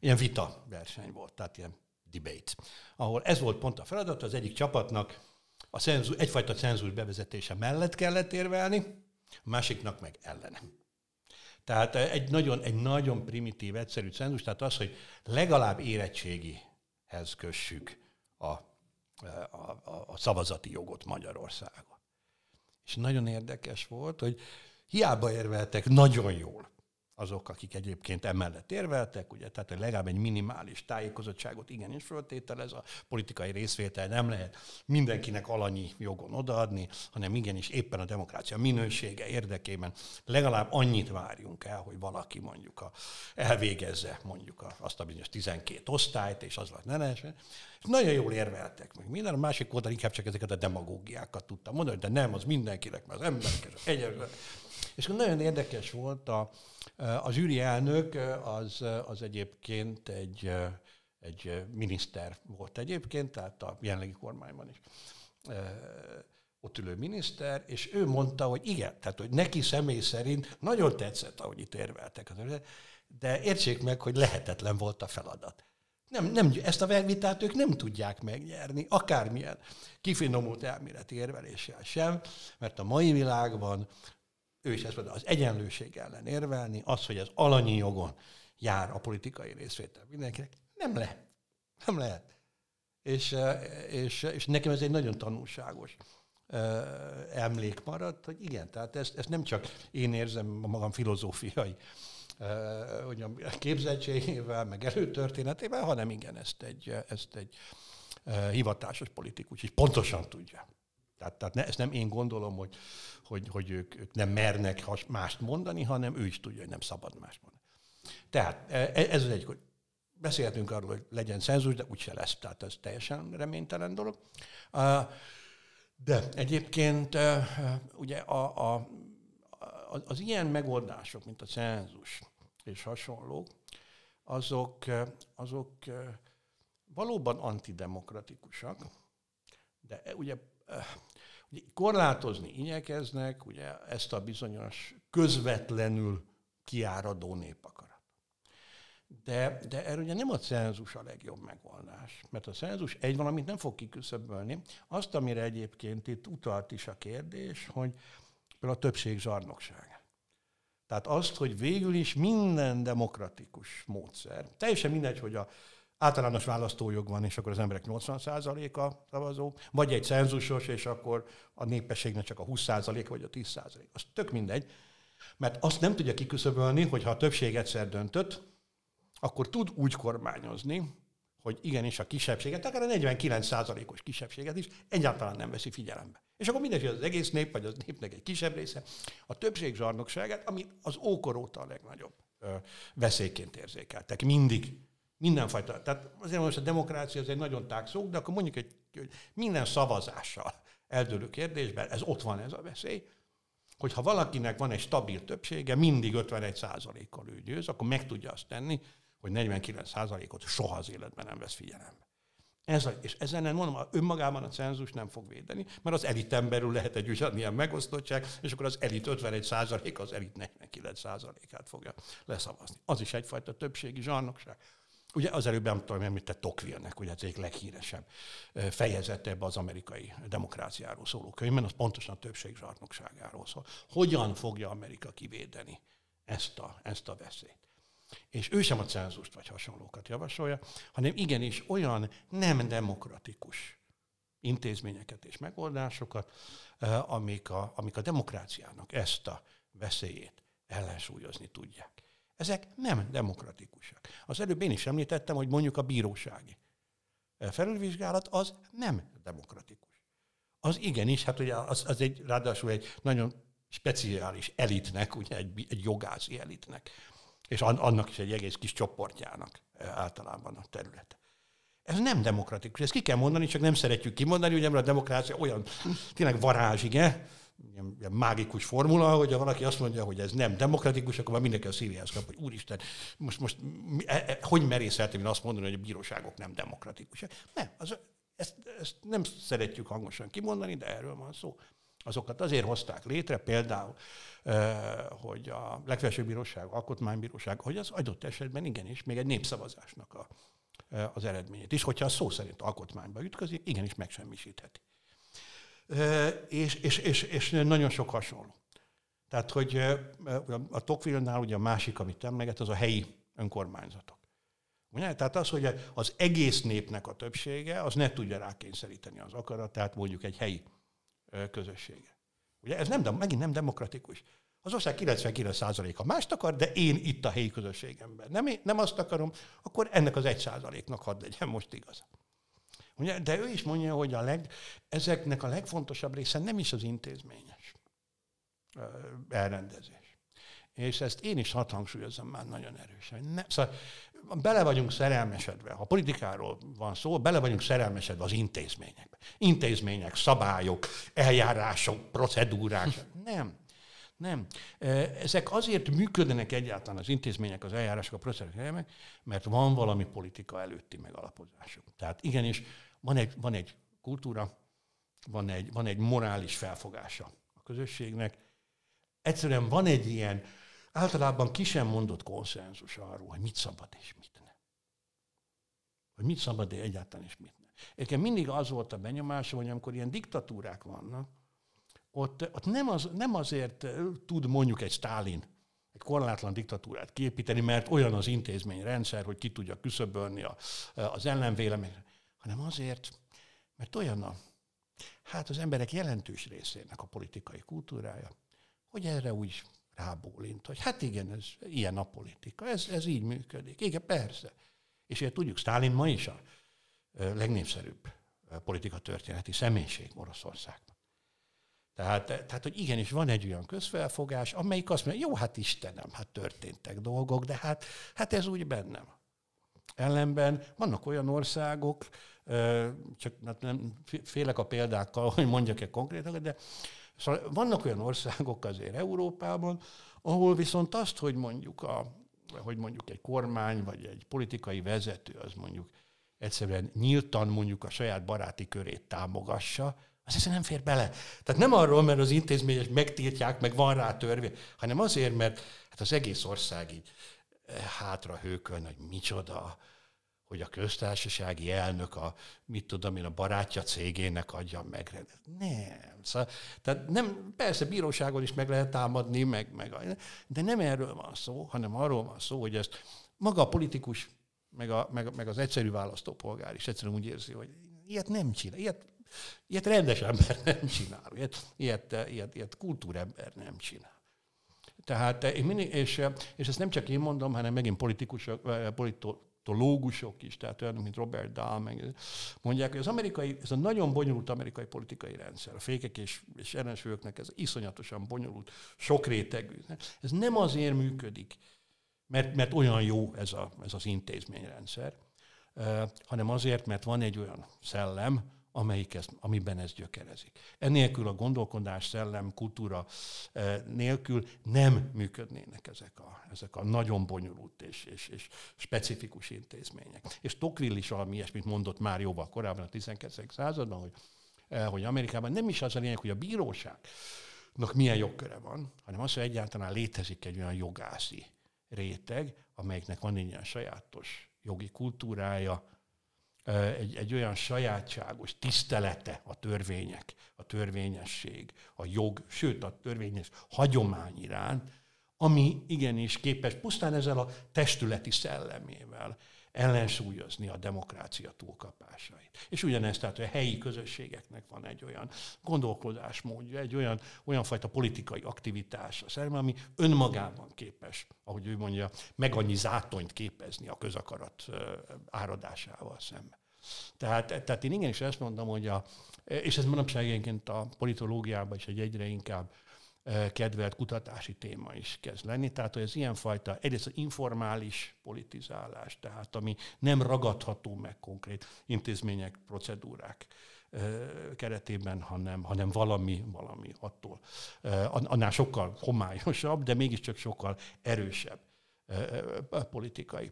[SPEAKER 1] ilyen vita
[SPEAKER 2] verseny volt, tehát ilyen debate, ahol ez volt pont a feladat, az egyik csapatnak a cenzúr, egyfajta cenzúr bevezetése mellett kellett érvelni, a másiknak meg ellene. Tehát egy nagyon, egy nagyon primitív, egyszerű cenzus, tehát az, hogy legalább érettségihez kössük a a, a, a szavazati jogot Magyarországon. És nagyon érdekes volt, hogy hiába érveltek nagyon jól azok, akik egyébként emellett érveltek, ugye, tehát legalább egy minimális tájékozottságot igenis ez a politikai részvétel nem lehet mindenkinek alanyi jogon odaadni, hanem igenis éppen a demokrácia minősége érdekében legalább annyit várjunk el, hogy valaki mondjuk a, elvégezze mondjuk a, azt a bizonyos 12 osztályt, és az lett ne lehessen. Nagyon jól érveltek meg minden, a másik oldal inkább csak ezeket a demagógiákat tudtam mondani, de nem, az mindenkinek, mert az emberek, az egyenlő. És nagyon érdekes volt a, a zsűri elnök az, az egyébként egy, egy miniszter volt egyébként, tehát a jelenlegi kormányban is ott ülő miniszter, és ő mondta, hogy igen, tehát hogy neki személy szerint nagyon tetszett, ahogy itt érveltek az de értsék meg, hogy lehetetlen volt a feladat. Nem, nem, ezt a vitát ők nem tudják megnyerni, akármilyen kifinomult elméleti érveléssel sem, mert a mai világban ő is ezt mondta, az egyenlőség ellen érvelni, az, hogy az alanyi jogon jár a politikai részvétel mindenkinek, nem lehet. Nem lehet. És, és, és nekem ez egy nagyon tanulságos emlék maradt, hogy igen, tehát ezt, ezt nem csak én érzem magam filozófiai mondjam, képzettségével, meg előtörténetével, hanem igen, ezt egy, ezt egy hivatásos politikus is pontosan tudja. Tehát, tehát ne, ezt nem én gondolom, hogy, hogy, hogy ők, ők nem mernek mást mondani, hanem ő is tudja, hogy nem szabad mást mondani. Tehát e, e, ez az egyik, hogy beszélhetünk arról, hogy legyen szenzus, de úgyse lesz, tehát ez teljesen reménytelen dolog. De egyébként e, ugye a, a, az ilyen megoldások, mint a szenzus és hasonlók, azok, azok valóban antidemokratikusak, de ugye Korlátozni igyekeznek, ugye ezt a bizonyos közvetlenül kiáradó népakarat. De, de erre ugye nem a cenzus a legjobb megoldás, mert a cenzus egy valamit nem fog kiküszöbölni. Azt, amire egyébként itt utalt is a kérdés, hogy például a többség zsarnokság. Tehát azt, hogy végül is minden demokratikus módszer, teljesen mindegy, hogy a általános választójog van, és akkor az emberek 80%-a szavazó, vagy egy cenzusos, és akkor a népességnek csak a 20% a vagy a 10%. Az tök mindegy, mert azt nem tudja kiküszöbölni, hogy ha a többség egyszer döntött, akkor tud úgy kormányozni, hogy igenis a kisebbséget, akár a 49%-os kisebbséget is egyáltalán nem veszi figyelembe. És akkor mindegy, hogy az egész nép, vagy az népnek egy kisebb része, a többség zsarnokságát, ami az ókor óta a legnagyobb veszélyként érzékeltek mindig mindenfajta. Tehát azért most a demokrácia az egy nagyon tág szó, de akkor mondjuk egy, hogy minden szavazással eldőlő kérdésben, ez ott van ez a veszély, hogy ha valakinek van egy stabil többsége, mindig 51 kal ő győz, akkor meg tudja azt tenni, hogy 49 ot soha az életben nem vesz figyelembe. Ez a, és ezen nem mondom, önmagában a cenzus nem fog védeni, mert az elit emberül lehet egy ugyanilyen megosztottság, és akkor az elit 51 az elit 49 át fogja leszavazni. Az is egyfajta többségi zsarnokság. Ugye az előbb nem tudom, említett Tocqueville-nek, ugye az egyik leghíresebb fejezete ebbe az amerikai demokráciáról szóló könyvben, az pontosan a többség zsarnokságáról szól. Hogyan fogja Amerika kivédeni ezt a, ezt a veszélyt? És ő sem a cenzust vagy hasonlókat javasolja, hanem igenis olyan nem demokratikus intézményeket és megoldásokat, amik a, amik a demokráciának ezt a veszélyét ellensúlyozni tudják. Ezek nem demokratikusak. Az előbb én is említettem, hogy mondjuk a bírósági eh, felülvizsgálat az nem demokratikus. Az igenis, hát ugye az, az egy, ráadásul egy nagyon speciális elitnek, ugye egy, egy jogászi elitnek, és annak is egy egész kis csoportjának eh, általában a területe. Ez nem demokratikus, ezt ki kell mondani, csak nem szeretjük kimondani, ugye, mert a demokrácia olyan tényleg varázsige, ilyen, ilyen mágikus formula, hogy ha valaki azt mondja, hogy ez nem demokratikus, akkor már mindenki a szívéhez kap, hogy úristen, most, most e, e, hogy merészeltem én azt mondani, hogy a bíróságok nem demokratikusak. Nem, az, ezt, ezt nem szeretjük hangosan kimondani, de erről van szó. Azokat azért hozták létre, például, e, hogy a legfelsőbb bíróság, alkotmánybíróság, hogy az adott esetben igenis még egy népszavazásnak a, e, az eredményét is, hogyha a szó szerint alkotmányba ütközik, igenis megsemmisítheti és, és, és, és nagyon sok hasonló. Tehát, hogy a Tokvillnál ugye a másik, amit emleget, az a helyi önkormányzatok. Ugye? Tehát az, hogy az egész népnek a többsége, az ne tudja rákényszeríteni az akaratát, mondjuk egy helyi közössége. Ugye ez nem, megint nem demokratikus. Az ország 99%-a mást akar, de én itt a helyi közösségemben nem, nem azt akarom, akkor ennek az 1%-nak hadd legyen most igaza. Ugye? De ő is mondja, hogy a leg, ezeknek a legfontosabb része nem is az intézményes elrendezés. És ezt én is hatangsúlyozom már nagyon erősen. Ne, szóval bele vagyunk szerelmesedve, ha politikáról van szó, bele vagyunk szerelmesedve az intézményekbe. Intézmények, szabályok, eljárások, procedúrák. Nem. Nem. Ezek azért működnek egyáltalán az intézmények, az eljárások, a procedúrák, mert van valami politika előtti megalapozásuk. Tehát igenis van egy, van egy kultúra, van egy, van egy morális felfogása a közösségnek. Egyszerűen van egy ilyen általában ki sem mondott konszenzus arról, hogy mit szabad és mit ne Hogy mit szabad és egyáltalán és mit ne Egyébként mindig az volt a benyomásom, hogy amikor ilyen diktatúrák vannak, ott, ott nem, az, nem azért tud mondjuk egy Stálin egy korlátlan diktatúrát kiépíteni, mert olyan az intézményrendszer, hogy ki tudja küszöbölni a, az ellenvéleményt hanem azért, mert olyan a, hát az emberek jelentős részének a politikai kultúrája, hogy erre úgy rábólint, hogy hát igen, ez ilyen a politika, ez, ez így működik. Igen, persze. És ugye tudjuk, Stálin ma is a legnépszerűbb politika történeti személyiség Oroszországban. Tehát, e, tehát, hogy igenis van egy olyan közfelfogás, amelyik azt mondja, jó, hát Istenem, hát történtek dolgok, de hát, hát ez úgy bennem. Ellenben vannak olyan országok, csak hát nem, félek a példákkal, hogy mondjak-e konkrétan, de szóval vannak olyan országok azért Európában, ahol viszont azt, hogy mondjuk, a, hogy mondjuk egy kormány vagy egy politikai vezető, az mondjuk egyszerűen nyíltan mondjuk a saját baráti körét támogassa, az egyszerűen nem fér bele. Tehát nem arról, mert az intézmények megtiltják, meg van rá törvény, hanem azért, mert hát az egész ország így eh, hátra hőköl, hogy micsoda, hogy a köztársasági elnök a, mit tudom én, a barátja cégének adja meg. Nem. Szóval, tehát nem, persze bíróságon is meg lehet támadni, meg, meg, de nem erről van szó, hanem arról van szó, hogy ezt maga a politikus, meg, a, meg, meg az egyszerű választópolgár is egyszerűen úgy érzi, hogy ilyet nem csinál, ilyet, ilyet rendes ember nem csinál, ilyet, ilyet, ilyet, ilyet kultúrember nem csinál. Tehát, és, és ezt nem csak én mondom, hanem megint politikusok, eh, politó, politológusok is, tehát olyan, mint Robert Dahl, meg mondják, hogy az amerikai, ez a nagyon bonyolult amerikai politikai rendszer, a fékek és, és ellensúlyoknak ez iszonyatosan bonyolult, sok rétegű. Ez nem azért működik, mert, mert olyan jó ez, a, ez az intézményrendszer, eh, hanem azért, mert van egy olyan szellem, amelyik ez, amiben ez gyökerezik. Ennélkül a gondolkodás, szellem, kultúra eh, nélkül nem működnének ezek a, ezek a nagyon bonyolult és, és, és specifikus intézmények. És Tocqueville is valami ilyesmit mondott már jóval korábban a 12. században, hogy, eh, hogy Amerikában nem is az a lényeg, hogy a bíróságnak milyen jogköre van, hanem az, hogy egyáltalán létezik egy olyan jogászi réteg, amelyiknek van egy ilyen sajátos jogi kultúrája, egy, egy olyan sajátságos tisztelete a törvények, a törvényesség, a jog, sőt a törvényes hagyomány iránt, ami igenis képes pusztán ezzel a testületi szellemével ellensúlyozni a demokrácia túlkapásait. És ugyanezt, tehát a helyi közösségeknek van egy olyan gondolkodásmódja, egy olyan, olyan fajta politikai aktivitás a szerve, ami önmagában képes, ahogy ő mondja, meg annyi zátonyt képezni a közakarat áradásával szemben. Tehát, tehát én igenis ezt mondom, hogy a, és ez manapság a politológiában is egy egyre inkább kedvelt kutatási téma is kezd lenni. Tehát, hogy ez ilyenfajta, egyrészt az informális politizálás, tehát ami nem ragadható meg konkrét intézmények, procedúrák keretében, hanem, hanem valami, valami attól. Annál sokkal homályosabb, de mégiscsak sokkal erősebb politikai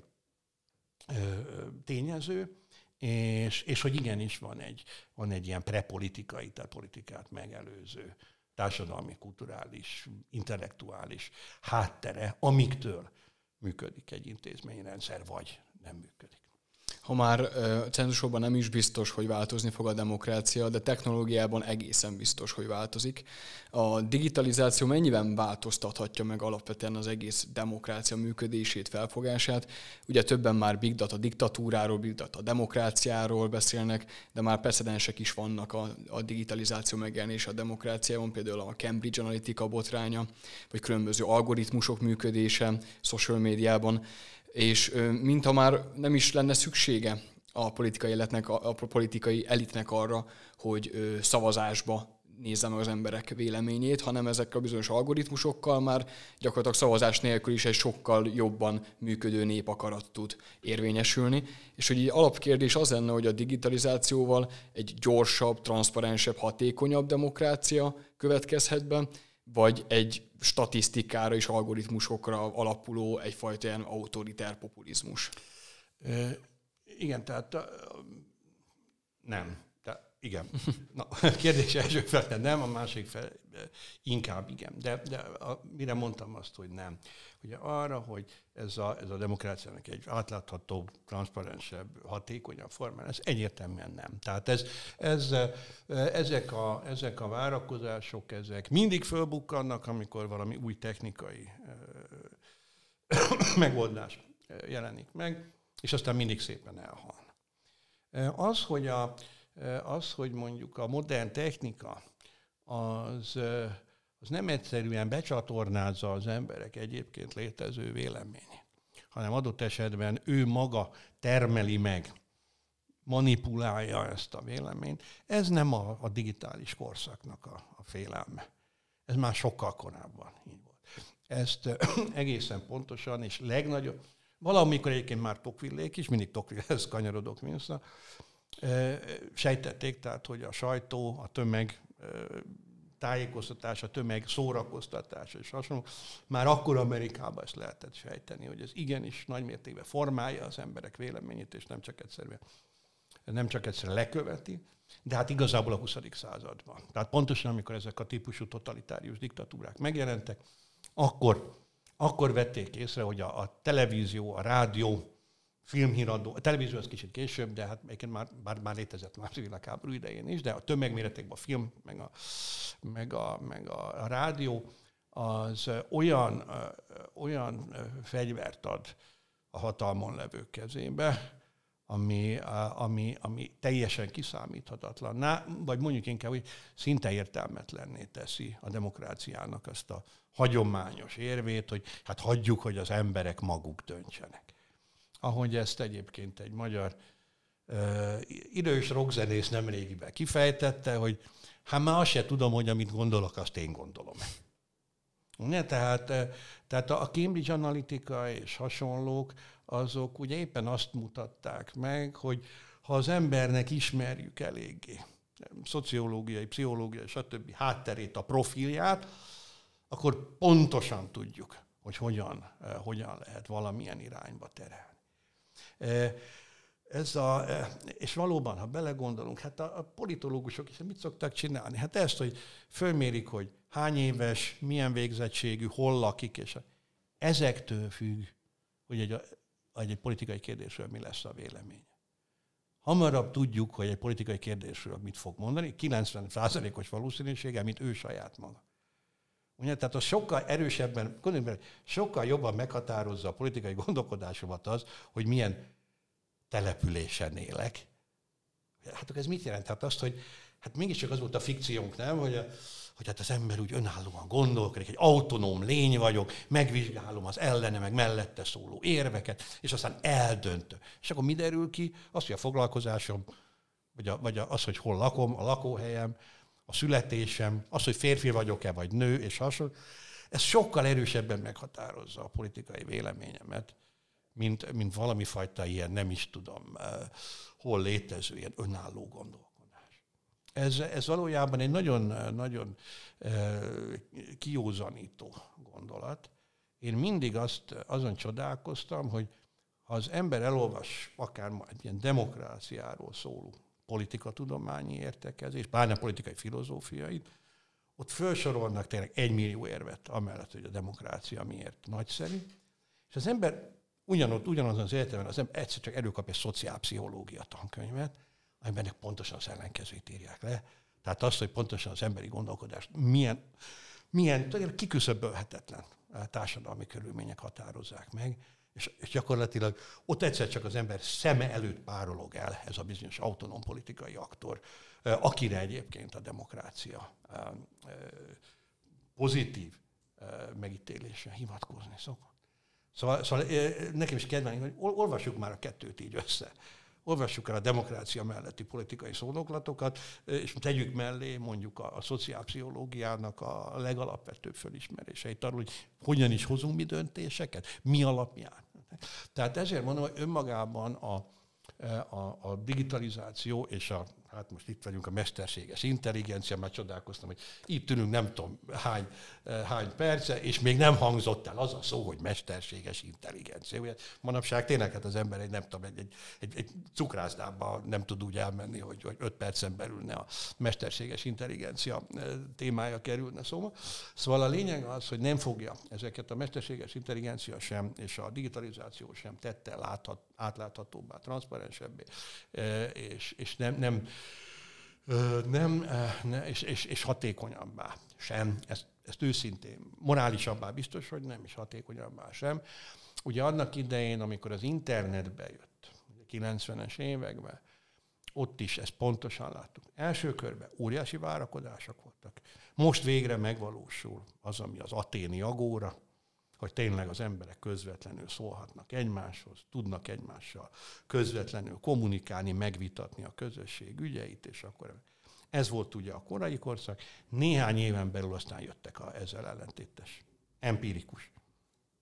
[SPEAKER 2] tényező, és, és hogy igenis van egy, van egy ilyen prepolitikai, tehát politikát megelőző társadalmi, kulturális, intellektuális háttere, amiktől működik egy intézményrendszer, vagy nem működik
[SPEAKER 1] ha már cenzusokban nem is biztos, hogy változni fog a demokrácia, de technológiában egészen biztos, hogy változik. A digitalizáció mennyiben változtathatja meg alapvetően az egész demokrácia működését, felfogását? Ugye többen már big data diktatúráról, big data demokráciáról beszélnek, de már precedensek is vannak a, a digitalizáció megjelenése a demokráciában, például a Cambridge Analytica botránya, vagy különböző algoritmusok működése social médiában és mintha már nem is lenne szüksége a politikai, életnek, a politikai elitnek arra, hogy szavazásba nézze meg az emberek véleményét, hanem ezekkel a bizonyos algoritmusokkal már gyakorlatilag szavazás nélkül is egy sokkal jobban működő népakarat tud érvényesülni. És hogy így alapkérdés az lenne, hogy a digitalizációval egy gyorsabb, transzparensebb, hatékonyabb demokrácia következhet be, vagy egy statisztikára és algoritmusokra alapuló egyfajta ilyen autoriter populizmus? igen, tehát nem. Igen. Na, a kérdés első
[SPEAKER 2] fele nem, a másik fele eh, inkább igen. De, de a, mire mondtam azt, hogy nem. Ugye arra, hogy ez a, ez a demokráciának egy átláthatóbb, transzparensebb, hatékonyabb formája, ez egyértelműen nem. Tehát ez, ez, eh, ezek, a, ezek a várakozások, ezek mindig fölbukkannak, amikor valami új technikai eh, megoldás jelenik meg, és aztán mindig szépen elhal. Az, hogy a, Eh, az, hogy mondjuk a modern technika az, eh, az nem egyszerűen becsatornázza az emberek egyébként létező véleményét, hanem adott esetben ő maga termeli meg, manipulálja ezt a véleményt. Ez nem a, a digitális korszaknak a, a félelme. Ez már sokkal korábban így volt. Ezt eh, egészen pontosan és legnagyobb, valamikor egyébként már Tokvillék is, mindig Tokvillhez kanyarodok vissza, sejtették, tehát hogy a sajtó, a tömeg tájékoztatása, a tömeg szórakoztatása, és hasonlók. Már akkor Amerikában ezt lehetett sejteni, hogy ez igenis nagymértékben formálja az emberek véleményét, és nem csak egyszerűen nem csak egyszer leköveti, de hát igazából a 20. században. Tehát pontosan amikor ezek a típusú totalitárius diktatúrák megjelentek, akkor, akkor vették észre, hogy a, a televízió, a rádió, filmhíradó, a televízió az kicsit később, de hát egyébként már, már, már létezett a világháború idején is, de a tömegméretekben a film, meg a, meg a, meg a, rádió, az olyan, olyan fegyvert ad a hatalmon levő kezébe, ami, ami, ami teljesen kiszámíthatatlan, vagy mondjuk inkább, hogy szinte értelmetlenné teszi a demokráciának azt a hagyományos érvét, hogy hát hagyjuk, hogy az emberek maguk döntsenek ahogy ezt egyébként egy magyar ö, idős rockzenész nemrégiben kifejtette, hogy hát már azt se tudom, hogy amit gondolok, azt én gondolom. Ne, tehát, tehát a Cambridge Analytica és hasonlók, azok ugye éppen azt mutatták meg, hogy ha az embernek ismerjük eléggé, szociológiai, pszichológiai, stb. hátterét, a profilját, akkor pontosan tudjuk, hogy hogyan, hogyan lehet valamilyen irányba terelni. Ez a, és valóban, ha belegondolunk, hát a, a politológusok is mit szoktak csinálni? Hát ezt, hogy fölmérik, hogy hány éves, milyen végzettségű, hol lakik, és a, ezektől függ, hogy egy, egy, egy politikai kérdésről mi lesz a vélemény. Hamarabb tudjuk, hogy egy politikai kérdésről mit fog mondani, 90%-os valószínűséggel, mint ő saját maga. Ugye, tehát a sokkal erősebben, sokkal jobban meghatározza a politikai gondolkodásomat az, hogy milyen településen élek. Hát ez mit jelent? Hát azt, hogy hát mégiscsak az volt a fikciónk, nem? Hogy, a, hogy hát az ember úgy önállóan gondolkodik, egy autonóm lény vagyok, megvizsgálom az ellene, meg mellette szóló érveket, és aztán eldöntöm. És akkor mi derül ki? Az, hogy a foglalkozásom, vagy, a, vagy a, az, hogy hol lakom, a lakóhelyem, a születésem, az, hogy férfi vagyok-e, vagy nő, és hasonló, ez sokkal erősebben meghatározza a politikai véleményemet, mint, mint valami fajta ilyen, nem is tudom, eh, hol létező ilyen önálló gondolkodás. Ez, ez valójában egy nagyon, nagyon eh, kiózanító gondolat. Én mindig azt, azon csodálkoztam, hogy ha az ember elolvas akár egy ilyen demokráciáról szóló politikatudományi értekezés, pláne politikai filozófiait, ott felsorolnak tényleg egymillió érvet amellett, hogy a demokrácia miért nagyszerű, és az ember ugyanott, ugyanazon az egyetemen az ember egyszer csak előkap egy szociálpszichológia tankönyvet, amiben pontosan az ellenkezőt írják le. Tehát azt, hogy pontosan az emberi gondolkodás milyen, milyen kiküszöbölhetetlen eh, társadalmi körülmények határozzák meg, és, és gyakorlatilag ott egyszer csak az ember szeme előtt párolog el ez a bizonyos autonóm politikai aktor, eh, akire egyébként a demokrácia eh, eh, pozitív megítélésen hivatkozni szokott. Szóval, szóval nekem is kedvenk, hogy olvassuk már a kettőt így össze. Olvassuk el a demokrácia melletti politikai szónoklatokat, és tegyük mellé mondjuk a, a szociálpszichológiának a legalapvetőbb fölismeréseit arról, hogy hogyan is hozunk mi döntéseket, mi alapján. Tehát ezért mondom, hogy önmagában a, e, a, a digitalizáció és a hát most itt vagyunk a mesterséges intelligencia, már csodálkoztam, hogy itt ülünk nem tudom hány, eh, hány perce, és még nem hangzott el az a szó, hogy mesterséges intelligencia. Ugye, manapság tényleg hát az ember egy, nem tudom, egy, egy, egy, egy cukrászdába nem tud úgy elmenni, hogy, hogy öt percen belül ne a mesterséges intelligencia eh, témája kerülne szóba. Szóval a lényeg az, hogy nem fogja ezeket a mesterséges intelligencia sem, és a digitalizáció sem tette láthat, átláthatóbbá, transzparensebbé, eh, és, és nem, nem nem, ne, és, és, és hatékonyabbá sem. Ezt, ezt őszintén, morálisabbá biztos, hogy nem, és hatékonyabbá sem. Ugye annak idején, amikor az internet bejött, 90-es években, ott is ezt pontosan láttuk. Első körben óriási várakozások voltak. Most végre megvalósul az, ami az aténi agóra, hogy tényleg az emberek közvetlenül szólhatnak egymáshoz, tudnak egymással közvetlenül kommunikálni, megvitatni a közösség ügyeit, és akkor ez volt ugye a korai korszak, néhány éven belül aztán jöttek a ezzel ellentétes, empirikus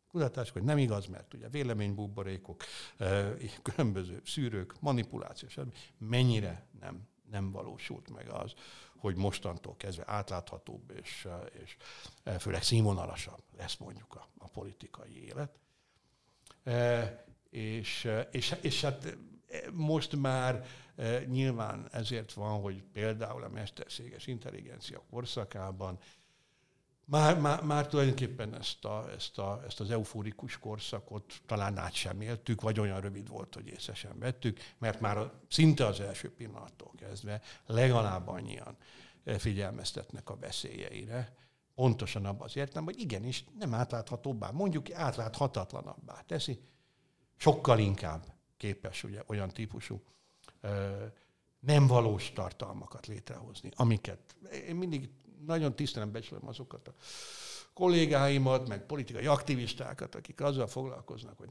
[SPEAKER 2] kutatások, hogy nem igaz, mert ugye véleménybuborékok, eh, különböző szűrők, manipuláció, mennyire nem nem valósult meg az, hogy mostantól kezdve átláthatóbb és, eh, és eh, főleg színvonalasabb lesz mondjuk a, a politikai élet. E, és, és, és hát most már nyilván ezért van, hogy például a mesterséges intelligencia korszakában már, már, már tulajdonképpen ezt, a, ezt, a, ezt az euforikus korszakot talán át sem éltük, vagy olyan rövid volt, hogy észre sem vettük, mert már a, szinte az első pillanattól kezdve legalább annyian eh, figyelmeztetnek a veszélyeire, pontosan abban az értem, hogy igenis nem átláthatóbbá, mondjuk átláthatatlanabbá teszi, sokkal inkább képes ugye, olyan típusú ö, eh, nem valós tartalmakat létrehozni, amiket én mindig nagyon tisztelen becsülöm azokat a kollégáimat, meg politikai aktivistákat, akik azzal foglalkoznak, hogy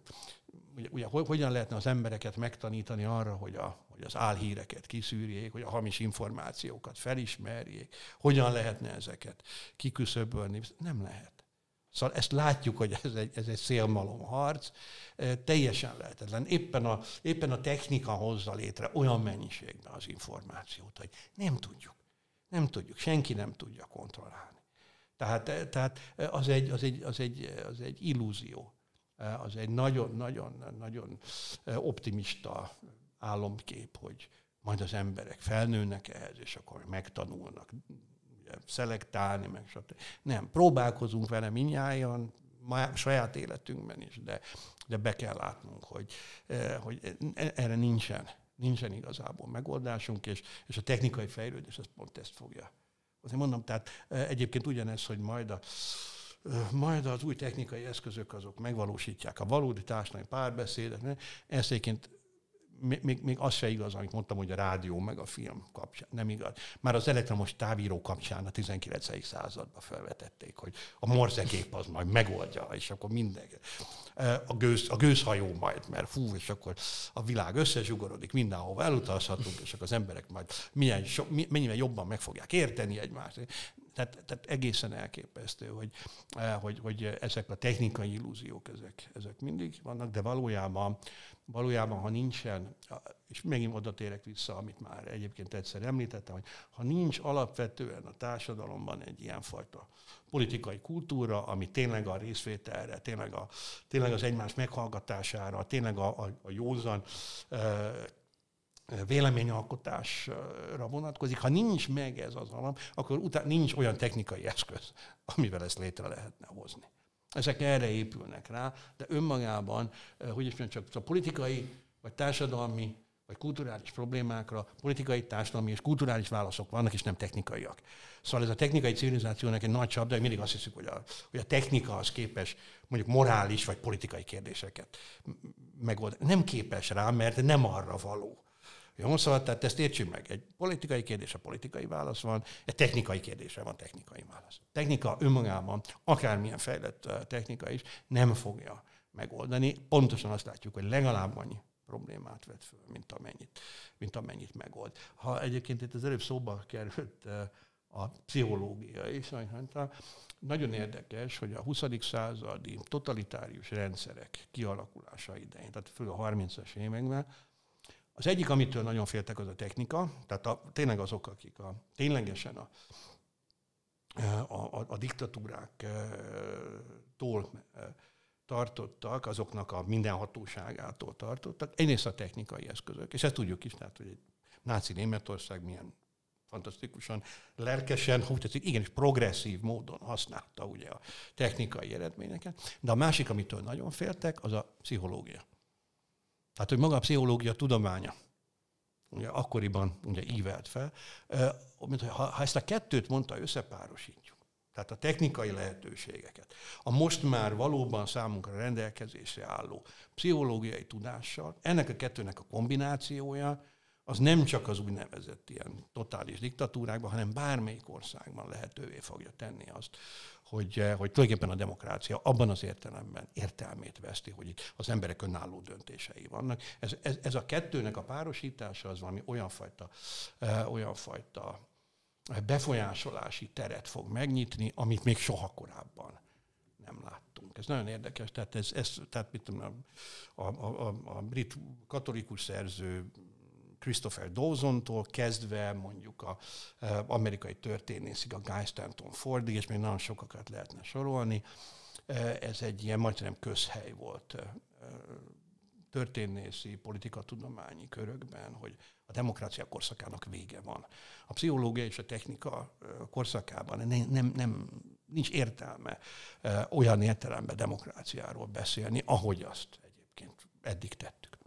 [SPEAKER 2] ugye, ugye hogyan lehetne az embereket megtanítani arra, hogy, a, hogy az álhíreket kiszűrjék, hogy a hamis információkat felismerjék, hogyan lehetne ezeket kiküszöbölni. Nem lehet. Szóval ezt látjuk, hogy ez egy, ez egy szélmalom harc, e, teljesen lehetetlen. Éppen a, éppen a technika hozza létre olyan mennyiségben az információt, hogy nem tudjuk. Nem tudjuk, senki nem tudja kontrollálni. Tehát, eh, tehát eh, az, egy, az, egy, az, egy, eh, az egy illúzió, az egy nagyon-nagyon-nagyon optimista álomkép, hogy majd az emberek felnőnek ehhez, és akkor megtanulnak szelektálni, meg stb. Nem, próbálkozunk vele minnyáján, saját életünkben is, de, de be kell látnunk, hogy, hogy e, erre nincsen nincsen igazából megoldásunk, és, és a technikai fejlődés az pont ezt fogja. Azért mondom, tehát egyébként ugyanez, hogy majd a majd az új technikai eszközök azok megvalósítják a valódi társadalmi párbeszédet. Ezt egyébként még, még, még az se igaz, amit mondtam, hogy a rádió meg a film kapcsán. Nem igaz. Már az elektromos távíró kapcsán a 19. században felvetették, hogy a morzekép az majd megoldja, és akkor minden. A, gőz, a gőzhajó majd, mert fú, és akkor a világ összezsugorodik, mindenhova elutazhatunk, és akkor az emberek majd milyen so, mennyivel jobban meg fogják érteni egymást. Tehát, tehát egészen elképesztő, hogy, eh, hogy, hogy ezek a technikai illúziók, ezek, ezek mindig vannak, de valójában valójában, ha nincsen, és megint oda térek vissza, amit már egyébként egyszer említettem, hogy ha nincs alapvetően a társadalomban egy ilyenfajta politikai kultúra, ami tényleg a részvételre, tényleg, a, tényleg az egymás meghallgatására, tényleg a, a, a józan e, véleményalkotásra vonatkozik. Ha nincs meg ez az alap, akkor utána nincs olyan technikai eszköz, amivel ezt létre lehetne hozni. Ezek erre épülnek rá, de önmagában, eh, hogy is mondjam, csak a politikai, vagy társadalmi, vagy kulturális problémákra politikai, társadalmi és kulturális válaszok vannak, és nem technikaiak. Szóval ez a technikai civilizációnak egy nagy csapda, hogy mindig azt hiszük, hogy a, hogy a technika az képes mondjuk morális vagy politikai kérdéseket megoldani. Nem képes rá, mert nem arra való. Jó, szóval tehát ezt értsük meg. Egy politikai kérdés, a politikai válasz van, egy technikai kérdésre van technikai válasz. Technika önmagában, akármilyen fejlett technika is, nem fogja megoldani. Pontosan azt látjuk, hogy legalább annyi problémát vet föl, mint amennyit, mint amennyit megold. Ha egyébként itt az előbb szóba került a pszichológia is, nagyon érdekes, hogy a 20. századi totalitárius rendszerek kialakulása idején, tehát főleg a 30-as években, az egyik, amitől nagyon féltek, az a technika, tehát a, tényleg azok, akik a, ténylegesen a, a, a, a diktatúráktól e, e, tartottak, azoknak a minden hatóságától tartottak. Egyrészt a technikai eszközök, és ezt tudjuk is, tehát, hogy egy náci Németország milyen fantasztikusan, lelkesen, úgy tetszik, igenis progresszív módon használta ugye a technikai eredményeket. De a másik, amitől nagyon féltek, az a pszichológia. Tehát, hogy maga a pszichológia tudománya ugye akkoriban ugye ívelt fel, mint ha, ha ezt a kettőt mondta, összepárosítjuk. Tehát a technikai lehetőségeket, a most már valóban számunkra rendelkezésre álló pszichológiai tudással, ennek a kettőnek a kombinációja, az nem csak az úgynevezett ilyen totális diktatúrákban, hanem bármelyik országban lehetővé fogja tenni azt, hogy, eh, hogy tulajdonképpen a demokrácia abban az értelemben értelmét veszti, hogy itt az emberek önálló döntései vannak. Ez, ez, ez a kettőnek a párosítása az valami olyanfajta, eh, olyanfajta eh, befolyásolási teret fog megnyitni, amit még soha korábban nem láttunk. Ez nagyon érdekes, tehát ez, ez tehát mit tudom, a, a, a, a brit katolikus szerző Christopher Dawson-tól kezdve mondjuk a amerikai történészig a Guy Stanton Fordig, és még nagyon sokakat lehetne sorolni. Ez egy ilyen majdnem közhely volt történészi, politikatudományi körökben, hogy a demokrácia korszakának vége van. A pszichológia és a technika korszakában nem, nem, nem nincs értelme olyan értelemben demokráciáról beszélni, ahogy azt egyébként eddig tettük.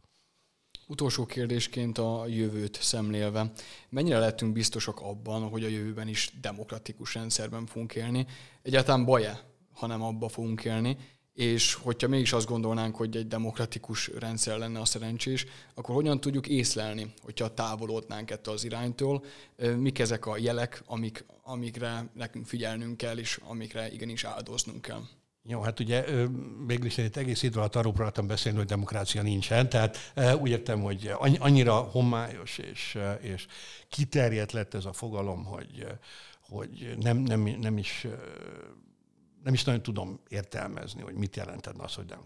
[SPEAKER 1] Utolsó kérdésként a jövőt szemlélve. Mennyire lehetünk biztosak abban, hogy a jövőben is demokratikus rendszerben fogunk élni? Egyáltalán baj-e, hanem abba fogunk élni? És hogyha mégis azt gondolnánk, hogy egy demokratikus rendszer lenne a szerencsés, akkor hogyan tudjuk észlelni, hogyha távolodnánk ettől az iránytól? Mik ezek a jelek, amik, amikre nekünk figyelnünk kell, és amikre igenis áldoznunk kell?
[SPEAKER 2] Jó, hát ugye végül is itt egész idő alatt arról próbáltam beszélni, hogy demokrácia nincsen, tehát úgy értem, hogy annyira homályos és, és kiterjedt lett ez a fogalom, hogy, hogy nem, nem, nem is nem is nagyon tudom értelmezni, hogy mit jelentene az, hogy nem.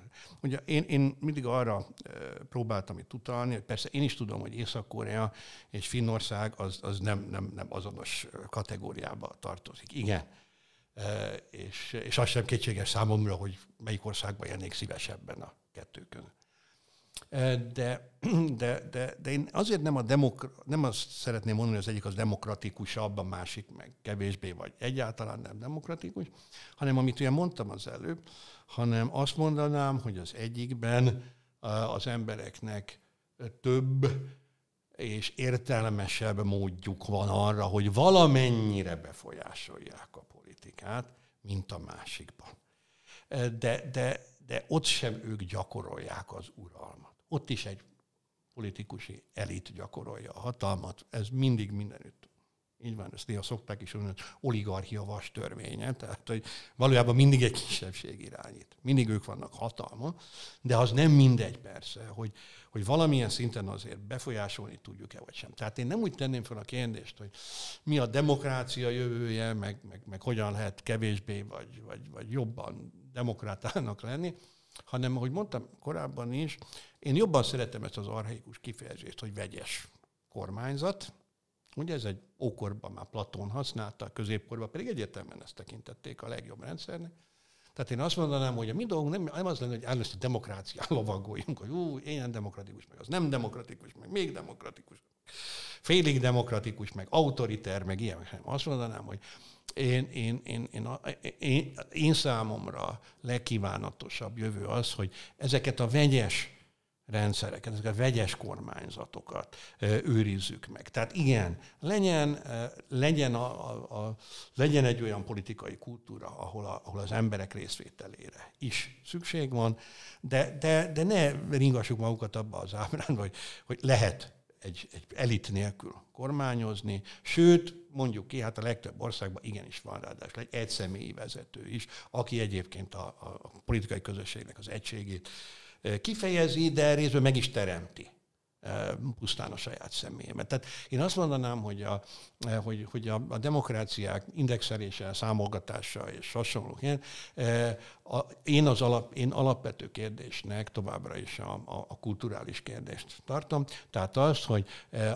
[SPEAKER 2] Ugye én, én mindig arra próbáltam itt utalni, hogy persze én is tudom, hogy Észak-Korea és Finnország az, az nem, nem, nem azonos kategóriába tartozik. Igen, és, és az sem kétséges számomra, hogy melyik országban élnék szívesebben a kettőkön. De, de, de, de én azért nem, a demokra, nem azt szeretném mondani, hogy az egyik az demokratikusabb, a másik meg kevésbé, vagy egyáltalán nem demokratikus, hanem amit ugye mondtam az előbb, hanem azt mondanám, hogy az egyikben az embereknek több és értelmesebb módjuk van arra, hogy valamennyire befolyásolják a át, mint a másikban. De, de, de ott sem ők gyakorolják az uralmat. Ott is egy politikusi elit gyakorolja a hatalmat, ez mindig mindenütt így van, ezt néha szokták is mondani, oligarchia vas törvénye, tehát hogy valójában mindig egy kisebbség irányít. Mindig ők vannak hatalma, de az nem mindegy persze, hogy, hogy valamilyen szinten azért befolyásolni tudjuk-e vagy sem. Tehát én nem úgy tenném fel a kérdést, hogy mi a demokrácia jövője, meg, meg, meg hogyan lehet kevésbé vagy, vagy, vagy jobban demokratának lenni, hanem, ahogy mondtam korábban is, én jobban szeretem ezt az archaikus kifejezést, hogy vegyes kormányzat, Ugye ez egy ókorban már Platón használta, a középkorban pedig egyértelműen ezt tekintették a legjobb rendszernek. Tehát én azt mondanám, hogy a mi dolgunk nem, nem az lenne, hogy először demokrácián lovagoljunk, hogy ú, ilyen demokratikus, meg az nem demokratikus, meg még demokratikus, félig demokratikus, meg autoriter, meg ilyen, hanem azt mondanám, hogy én, én, én, én, én, én, én számomra legkívánatosabb jövő az, hogy ezeket a vegyes rendszereket, ezeket a vegyes kormányzatokat őrizzük meg. Tehát igen, legyen, legyen, a, a, a, legyen egy olyan politikai kultúra, ahol, a, ahol az emberek részvételére is szükség van, de, de, de ne ringassuk magukat abba az ábrán, hogy, hogy lehet egy, egy elit nélkül kormányozni, sőt, mondjuk ki, hát a legtöbb országban igenis van ráadásul egy egyszemélyi vezető is, aki egyébként a, a politikai közösségnek az egységét kifejezi, de részben meg is teremti pusztán a saját személyemet. Tehát én azt mondanám, hogy a, hogy, hogy a, a demokráciák indexelése, számolgatása és hasonlók, én, a, én, az alap, én alapvető kérdésnek továbbra is a, a, a kulturális kérdést tartom. Tehát azt, hogy,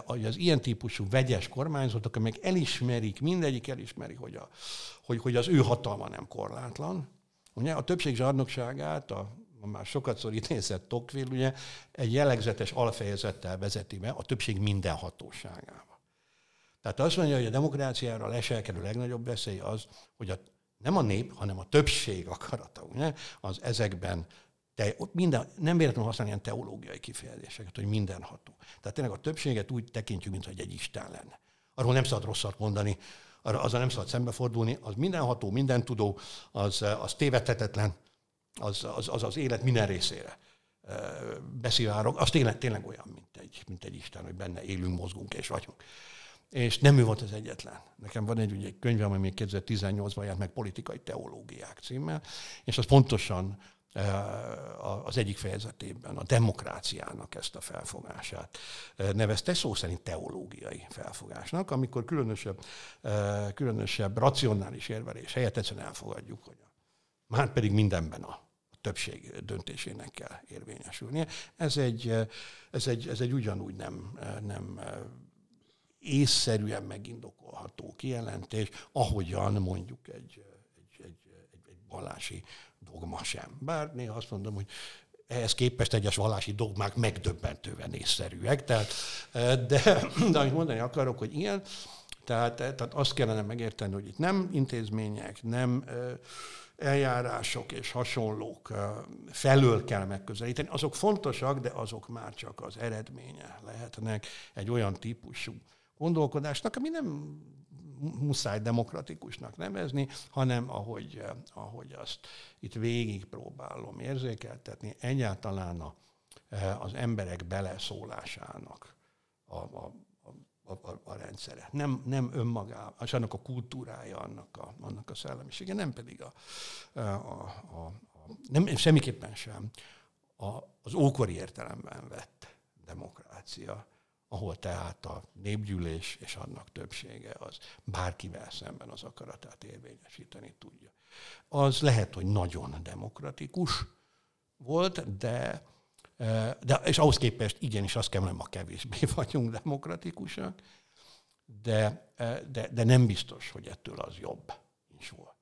[SPEAKER 2] hogy az ilyen típusú vegyes kormányzatok, amelyek elismerik, mindegyik elismeri, hogy, a, hogy, hogy az ő hatalma nem korlátlan, Ugye a többség zsarnokságát, a a már szor idézett Tocqueville, ugye egy jellegzetes alfejezettel vezeti be a többség mindenhatóságába. Tehát azt mondja, hogy a demokráciára leselkedő legnagyobb veszély az, hogy a, nem a nép, hanem a többség akarata, ugye, az ezekben te, minden, nem véletlenül használni ilyen teológiai kifejezéseket, hogy mindenható. Tehát tényleg a többséget úgy tekintjük, mintha egy Isten lenne. Arról nem szabad rosszat mondani, arra azzal nem szabad szembefordulni, az mindenható, mindentudó, az, az tévedhetetlen, az az, az, az élet minden részére beszivárog, az tényleg, tényleg olyan, mint egy, mint egy Isten, hogy benne élünk, mozgunk és vagyunk. És nem ő volt az egyetlen. Nekem van egy, ugye, egy könyvem, ami még 2018-ban járt meg politikai teológiák címmel, és az pontosan az egyik fejezetében a demokráciának ezt a felfogását nevezte szó szerint teológiai felfogásnak, amikor különösebb, különösebb racionális érvelés helyett egyszerűen elfogadjuk, hogy már pedig mindenben a többség döntésének kell érvényesülnie. Ez egy, eh, ez egy, ez egy ugyanúgy nem, eh, nem eh, észszerűen megindokolható kijelentés, ahogyan mondjuk egy, egy, egy, egy, egy vallási dogma sem. Bár néha azt mondom, hogy ehhez képest egyes vallási dogmák megdöbbentően észszerűek. Tehát, de, de amit mondani akarok, hogy ilyen, tehát, tehát azt kellene megérteni, hogy itt nem intézmények, nem eljárások és hasonlók felől kell megközelíteni. Azok fontosak, de azok már csak az eredménye lehetnek egy olyan típusú gondolkodásnak, ami nem muszáj demokratikusnak nevezni, hanem ahogy, ahogy azt itt végig próbálom érzékeltetni, egyáltalán a, az emberek beleszólásának a, a a, a, a rendszere, nem, nem önmagá, és annak a kultúrája, annak a, annak a szellemisége, nem pedig a, a, a, a nem, semmiképpen sem a, az ókori értelemben vett demokrácia, ahol tehát a népgyűlés és annak többsége az bárkivel szemben az akaratát érvényesíteni tudja. Az lehet, hogy nagyon demokratikus volt, de de, és ahhoz képest igenis azt kell mondani, ma kevésbé vagyunk demokratikusak, de, de, de nem biztos, hogy ettől az jobb is volt.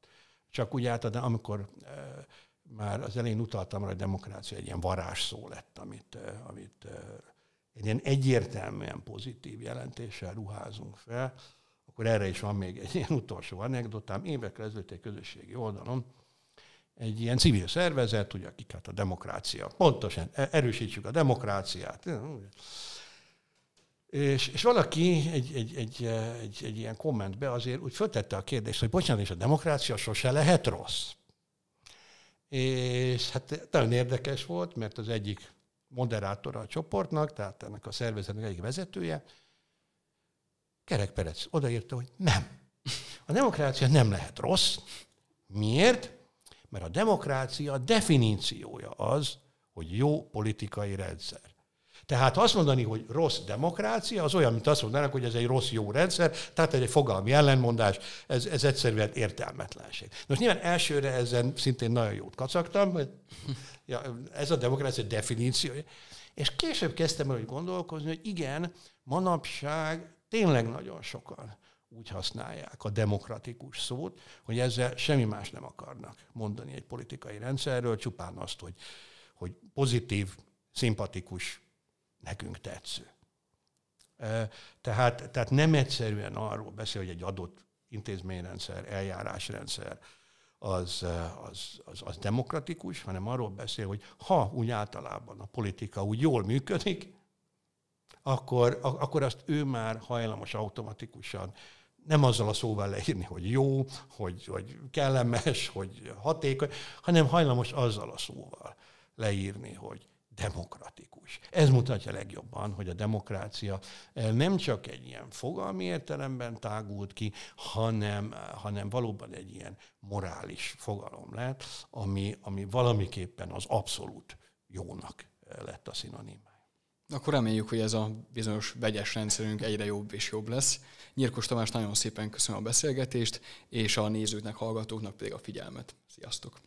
[SPEAKER 2] Csak úgy általában, amikor már az elején utaltam arra, hogy demokrácia egy ilyen varázsszó lett, amit, amit egy ilyen egyértelműen pozitív jelentéssel ruházunk fel, akkor erre is van még egy ilyen utolsó anekdotám. Évekre ezelőtt egy közösségi oldalon egy ilyen civil szervezet, ugye, akik hát a demokrácia, pontosan e- erősítsük a demokráciát. És, és valaki egy, egy, egy, e- egy, egy ilyen kommentbe azért úgy föltette a kérdést, hogy bocsánat, és a demokrácia sose lehet rossz. És hát nagyon érdekes volt, mert az egyik moderátora a csoportnak, tehát ennek a szervezetnek egyik vezetője, Kerek Perec odaírta, hogy nem. A demokrácia nem lehet rossz. Miért? Mert a demokrácia definíciója az, hogy jó politikai rendszer. Tehát azt mondani, hogy rossz demokrácia, az olyan, mint azt mondanak, hogy ez egy rossz jó rendszer, tehát egy fogalmi ellenmondás, ez, ez egyszerűen értelmetlenség. Most nyilván elsőre ezen szintén nagyon jót kacagtam, hogy ja, ez a demokrácia definíciója. És később kezdtem el úgy gondolkozni, hogy igen, manapság tényleg nagyon sokan úgy használják a demokratikus szót, hogy ezzel semmi más nem akarnak mondani egy politikai rendszerről, csupán azt, hogy, hogy pozitív, szimpatikus, nekünk tetsző. Tehát, tehát nem egyszerűen arról beszél, hogy egy adott intézményrendszer, eljárásrendszer az, az, az, az demokratikus, hanem arról beszél, hogy ha úgy általában a politika úgy jól működik, akkor, akkor azt ő már hajlamos automatikusan nem azzal a szóval leírni, hogy jó, hogy, hogy kellemes, hogy hatékony, hanem hajlamos azzal a szóval leírni, hogy demokratikus. Ez mutatja legjobban, hogy a demokrácia eh, nem csak egy ilyen fogalmi értelemben tágult ki, hanem, eh, hanem valóban egy ilyen morális fogalom lett, ami, ami valamiképpen az abszolút
[SPEAKER 1] jónak eh, lett a szinonimája. Akkor reméljük, hogy ez a bizonyos vegyes rendszerünk egyre jobb és jobb lesz. Nyírkos Tamás, nagyon szépen köszönöm a beszélgetést, és a nézőknek, hallgatóknak pedig a figyelmet. Sziasztok!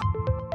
[SPEAKER 1] thank you